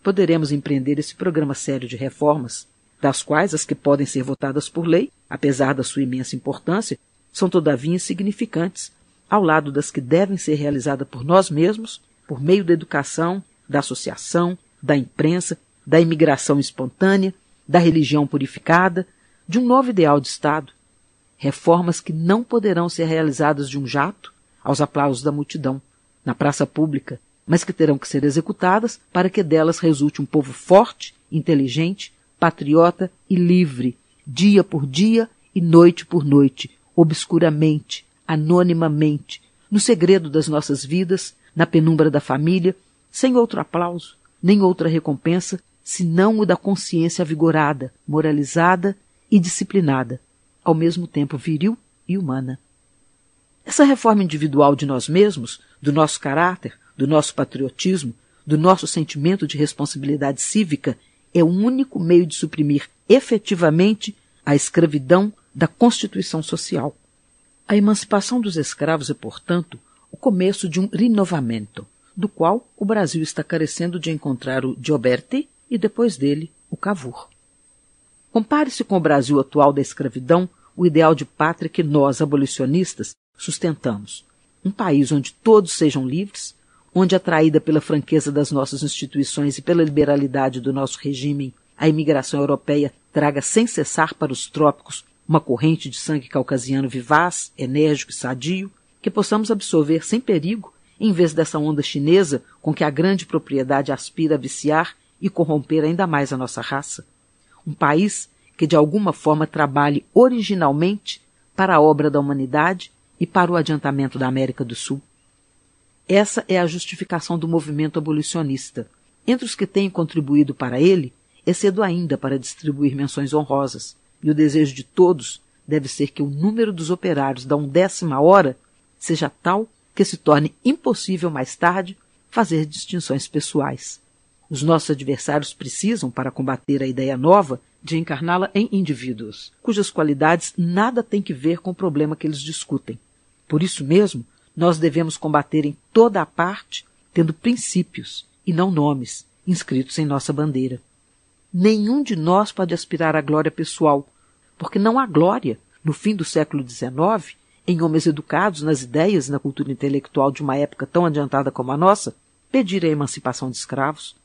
poderemos empreender esse programa sério de reformas das quais as que podem ser votadas por lei, apesar da sua imensa importância, são todavia insignificantes, ao lado das que devem ser realizadas por nós mesmos, por meio da educação, da associação, da imprensa, da imigração espontânea, da religião purificada, de um novo ideal de Estado. Reformas que não poderão ser realizadas de um jato, aos aplausos da multidão, na praça pública, mas que terão que ser executadas para que delas resulte um povo forte, inteligente patriota e livre, dia por dia e noite por noite, obscuramente, anonimamente, no segredo das nossas vidas, na penumbra da família, sem outro aplauso, nem outra recompensa, senão o da consciência avigorada, moralizada e disciplinada, ao mesmo tempo viril e humana. Essa reforma individual de nós mesmos, do nosso caráter, do nosso patriotismo, do nosso sentimento de responsabilidade cívica é o único meio de suprimir efetivamente a escravidão da Constituição Social. A emancipação dos escravos é, portanto, o começo de um renovamento, do qual o Brasil está carecendo de encontrar o Gioberti e, depois dele, o Cavour. Compare-se com o Brasil atual da escravidão o ideal de pátria que nós, abolicionistas, sustentamos. Um país onde todos sejam livres, onde, atraída pela franqueza das nossas instituições e pela liberalidade do nosso regime, a imigração europeia traga sem cessar para os trópicos uma corrente de sangue caucasiano vivaz, enérgico e sadio, que possamos absorver sem perigo, em vez dessa onda chinesa com que a grande propriedade aspira a viciar e corromper ainda mais a nossa raça. Um país que de alguma forma trabalhe originalmente para a obra da humanidade e para o adiantamento da América do Sul. Essa é a justificação do movimento abolicionista. Entre os que têm contribuído para ele, é cedo ainda para distribuir menções honrosas, e o desejo de todos deve ser que o número dos operários da undécima hora seja tal que se torne impossível mais tarde fazer distinções pessoais. Os nossos adversários precisam, para combater a ideia nova, de encarná-la em indivíduos, cujas qualidades nada têm que ver com o problema que eles discutem. Por isso mesmo, nós devemos combater em toda a parte, tendo princípios e não nomes inscritos em nossa bandeira. Nenhum de nós pode aspirar à glória pessoal, porque não há glória, no fim do século XIX, em homens educados nas ideias e na cultura intelectual de uma época tão adiantada como a nossa, pedir a emancipação de escravos.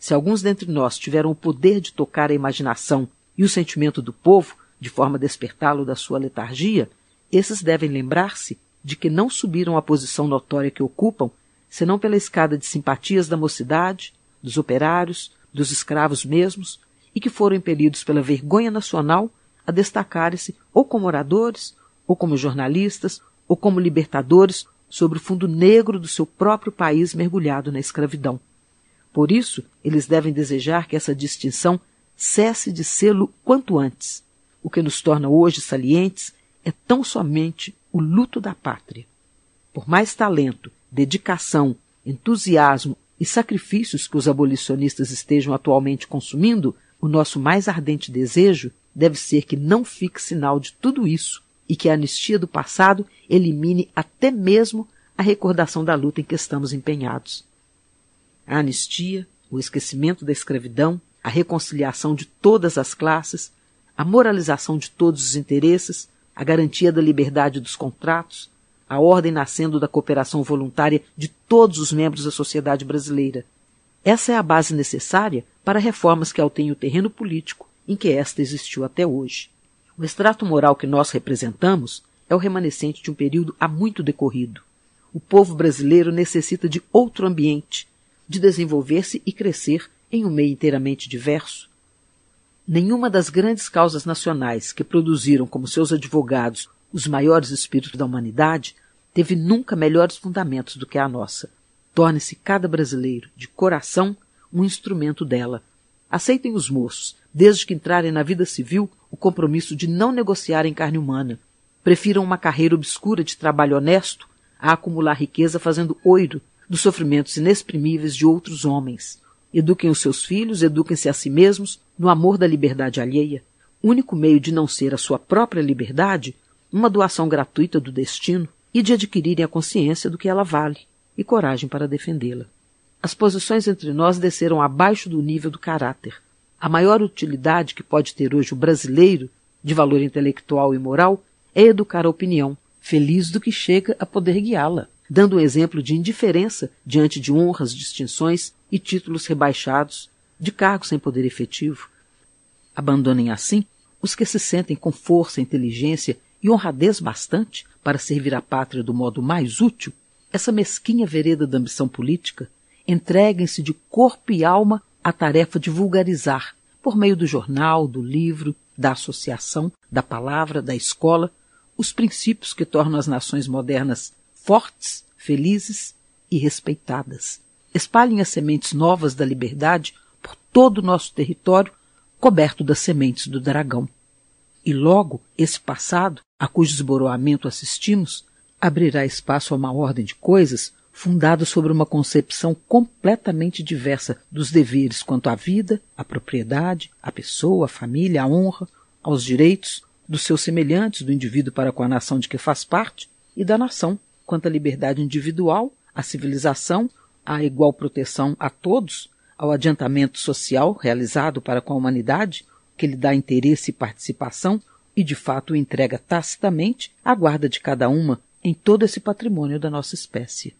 Se alguns dentre nós tiveram o poder de tocar a imaginação e o sentimento do povo, de forma a despertá-lo da sua letargia, esses devem lembrar-se de que não subiram à posição notória que ocupam, senão pela escada de simpatias da mocidade, dos operários, dos escravos mesmos, e que foram impelidos pela vergonha nacional a destacarem-se ou como oradores, ou como jornalistas, ou como libertadores sobre o fundo negro do seu próprio país mergulhado na escravidão. Por isso, eles devem desejar que essa distinção cesse de sê-lo quanto antes. O que nos torna hoje salientes é tão somente o luto da pátria. Por mais talento, dedicação, entusiasmo e sacrifícios que os abolicionistas estejam atualmente consumindo, o nosso mais ardente desejo deve ser que não fique sinal de tudo isso e que a anistia do passado elimine até mesmo a recordação da luta em que estamos empenhados. A anistia, o esquecimento da escravidão, a reconciliação de todas as classes, a moralização de todos os interesses, a garantia da liberdade dos contratos, a ordem nascendo da cooperação voluntária de todos os membros da sociedade brasileira. Essa é a base necessária para reformas que altêm o terreno político em que esta existiu até hoje. O extrato moral que nós representamos é o remanescente de um período há muito decorrido. O povo brasileiro necessita de outro ambiente, de desenvolver-se e crescer em um meio inteiramente diverso, Nenhuma das grandes causas nacionais que produziram como seus advogados os maiores espíritos da humanidade teve nunca melhores fundamentos do que a nossa. Torne-se cada brasileiro, de coração, um instrumento dela. Aceitem os moços, desde que entrarem na vida civil, o compromisso de não negociar em carne humana. Prefiram uma carreira obscura de trabalho honesto a acumular riqueza fazendo oiro dos sofrimentos inexprimíveis de outros homens. Eduquem os seus filhos, eduquem-se a si mesmos no amor da liberdade alheia. Único meio de não ser a sua própria liberdade, uma doação gratuita do destino e de adquirirem a consciência do que ela vale e coragem para defendê-la. As posições entre nós desceram abaixo do nível do caráter. A maior utilidade que pode ter hoje o brasileiro, de valor intelectual e moral, é educar a opinião, feliz do que chega a poder guiá-la dando um exemplo de indiferença diante de honras, distinções e títulos rebaixados, de cargos sem poder efetivo. Abandonem assim os que se sentem com força, inteligência e honradez bastante para servir a pátria do modo mais útil, essa mesquinha vereda da ambição política, entreguem-se de corpo e alma à tarefa de vulgarizar, por meio do jornal, do livro, da associação, da palavra, da escola, os princípios que tornam as nações modernas fortes, felizes e respeitadas. Espalhem as sementes novas da liberdade por todo o nosso território, coberto das sementes do dragão. E logo esse passado, a cujo esboroamento assistimos, abrirá espaço a uma ordem de coisas fundada sobre uma concepção completamente diversa dos deveres quanto à vida, à propriedade, à pessoa, à família, à honra, aos direitos dos seus semelhantes, do indivíduo para com a nação de que faz parte e da nação quanto à liberdade individual, à civilização, à igual proteção a todos, ao adiantamento social realizado para com a humanidade, que lhe dá interesse e participação e de fato o entrega tacitamente à guarda de cada uma em todo esse patrimônio da nossa espécie.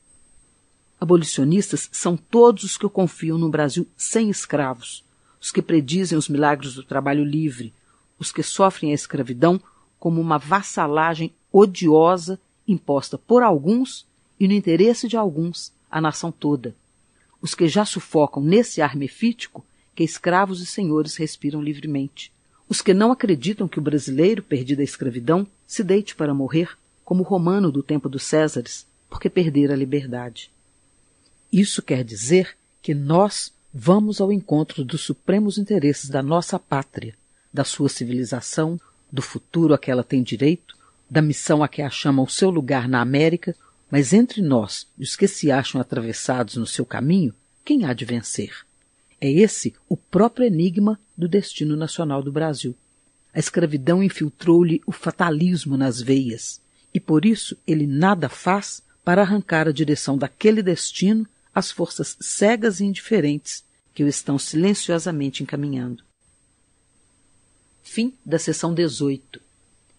Abolicionistas são todos os que confiam no Brasil sem escravos, os que predizem os milagres do trabalho livre, os que sofrem a escravidão como uma vassalagem odiosa imposta por alguns e no interesse de alguns à nação toda. Os que já sufocam nesse ar mefítico que escravos e senhores respiram livremente. Os que não acreditam que o brasileiro, perdido a escravidão, se deite para morrer, como o romano do tempo dos Césares, porque perdera a liberdade. Isso quer dizer que nós vamos ao encontro dos supremos interesses da nossa pátria, da sua civilização, do futuro a que ela tem direito da missão a que a chama o seu lugar na América, mas entre nós e os que se acham atravessados no seu caminho, quem há de vencer? É esse o próprio enigma do destino nacional do Brasil. A escravidão infiltrou-lhe o fatalismo nas veias, e por isso ele nada faz para arrancar a direção daquele destino às forças cegas e indiferentes que o estão silenciosamente encaminhando. Fim da sessão 18.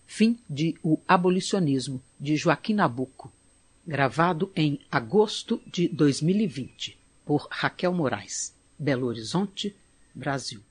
Fim de O Abolicionismo, de Joaquim Nabuco, gravado em agosto de 2020, por Raquel Moraes, Belo Horizonte, Brasil.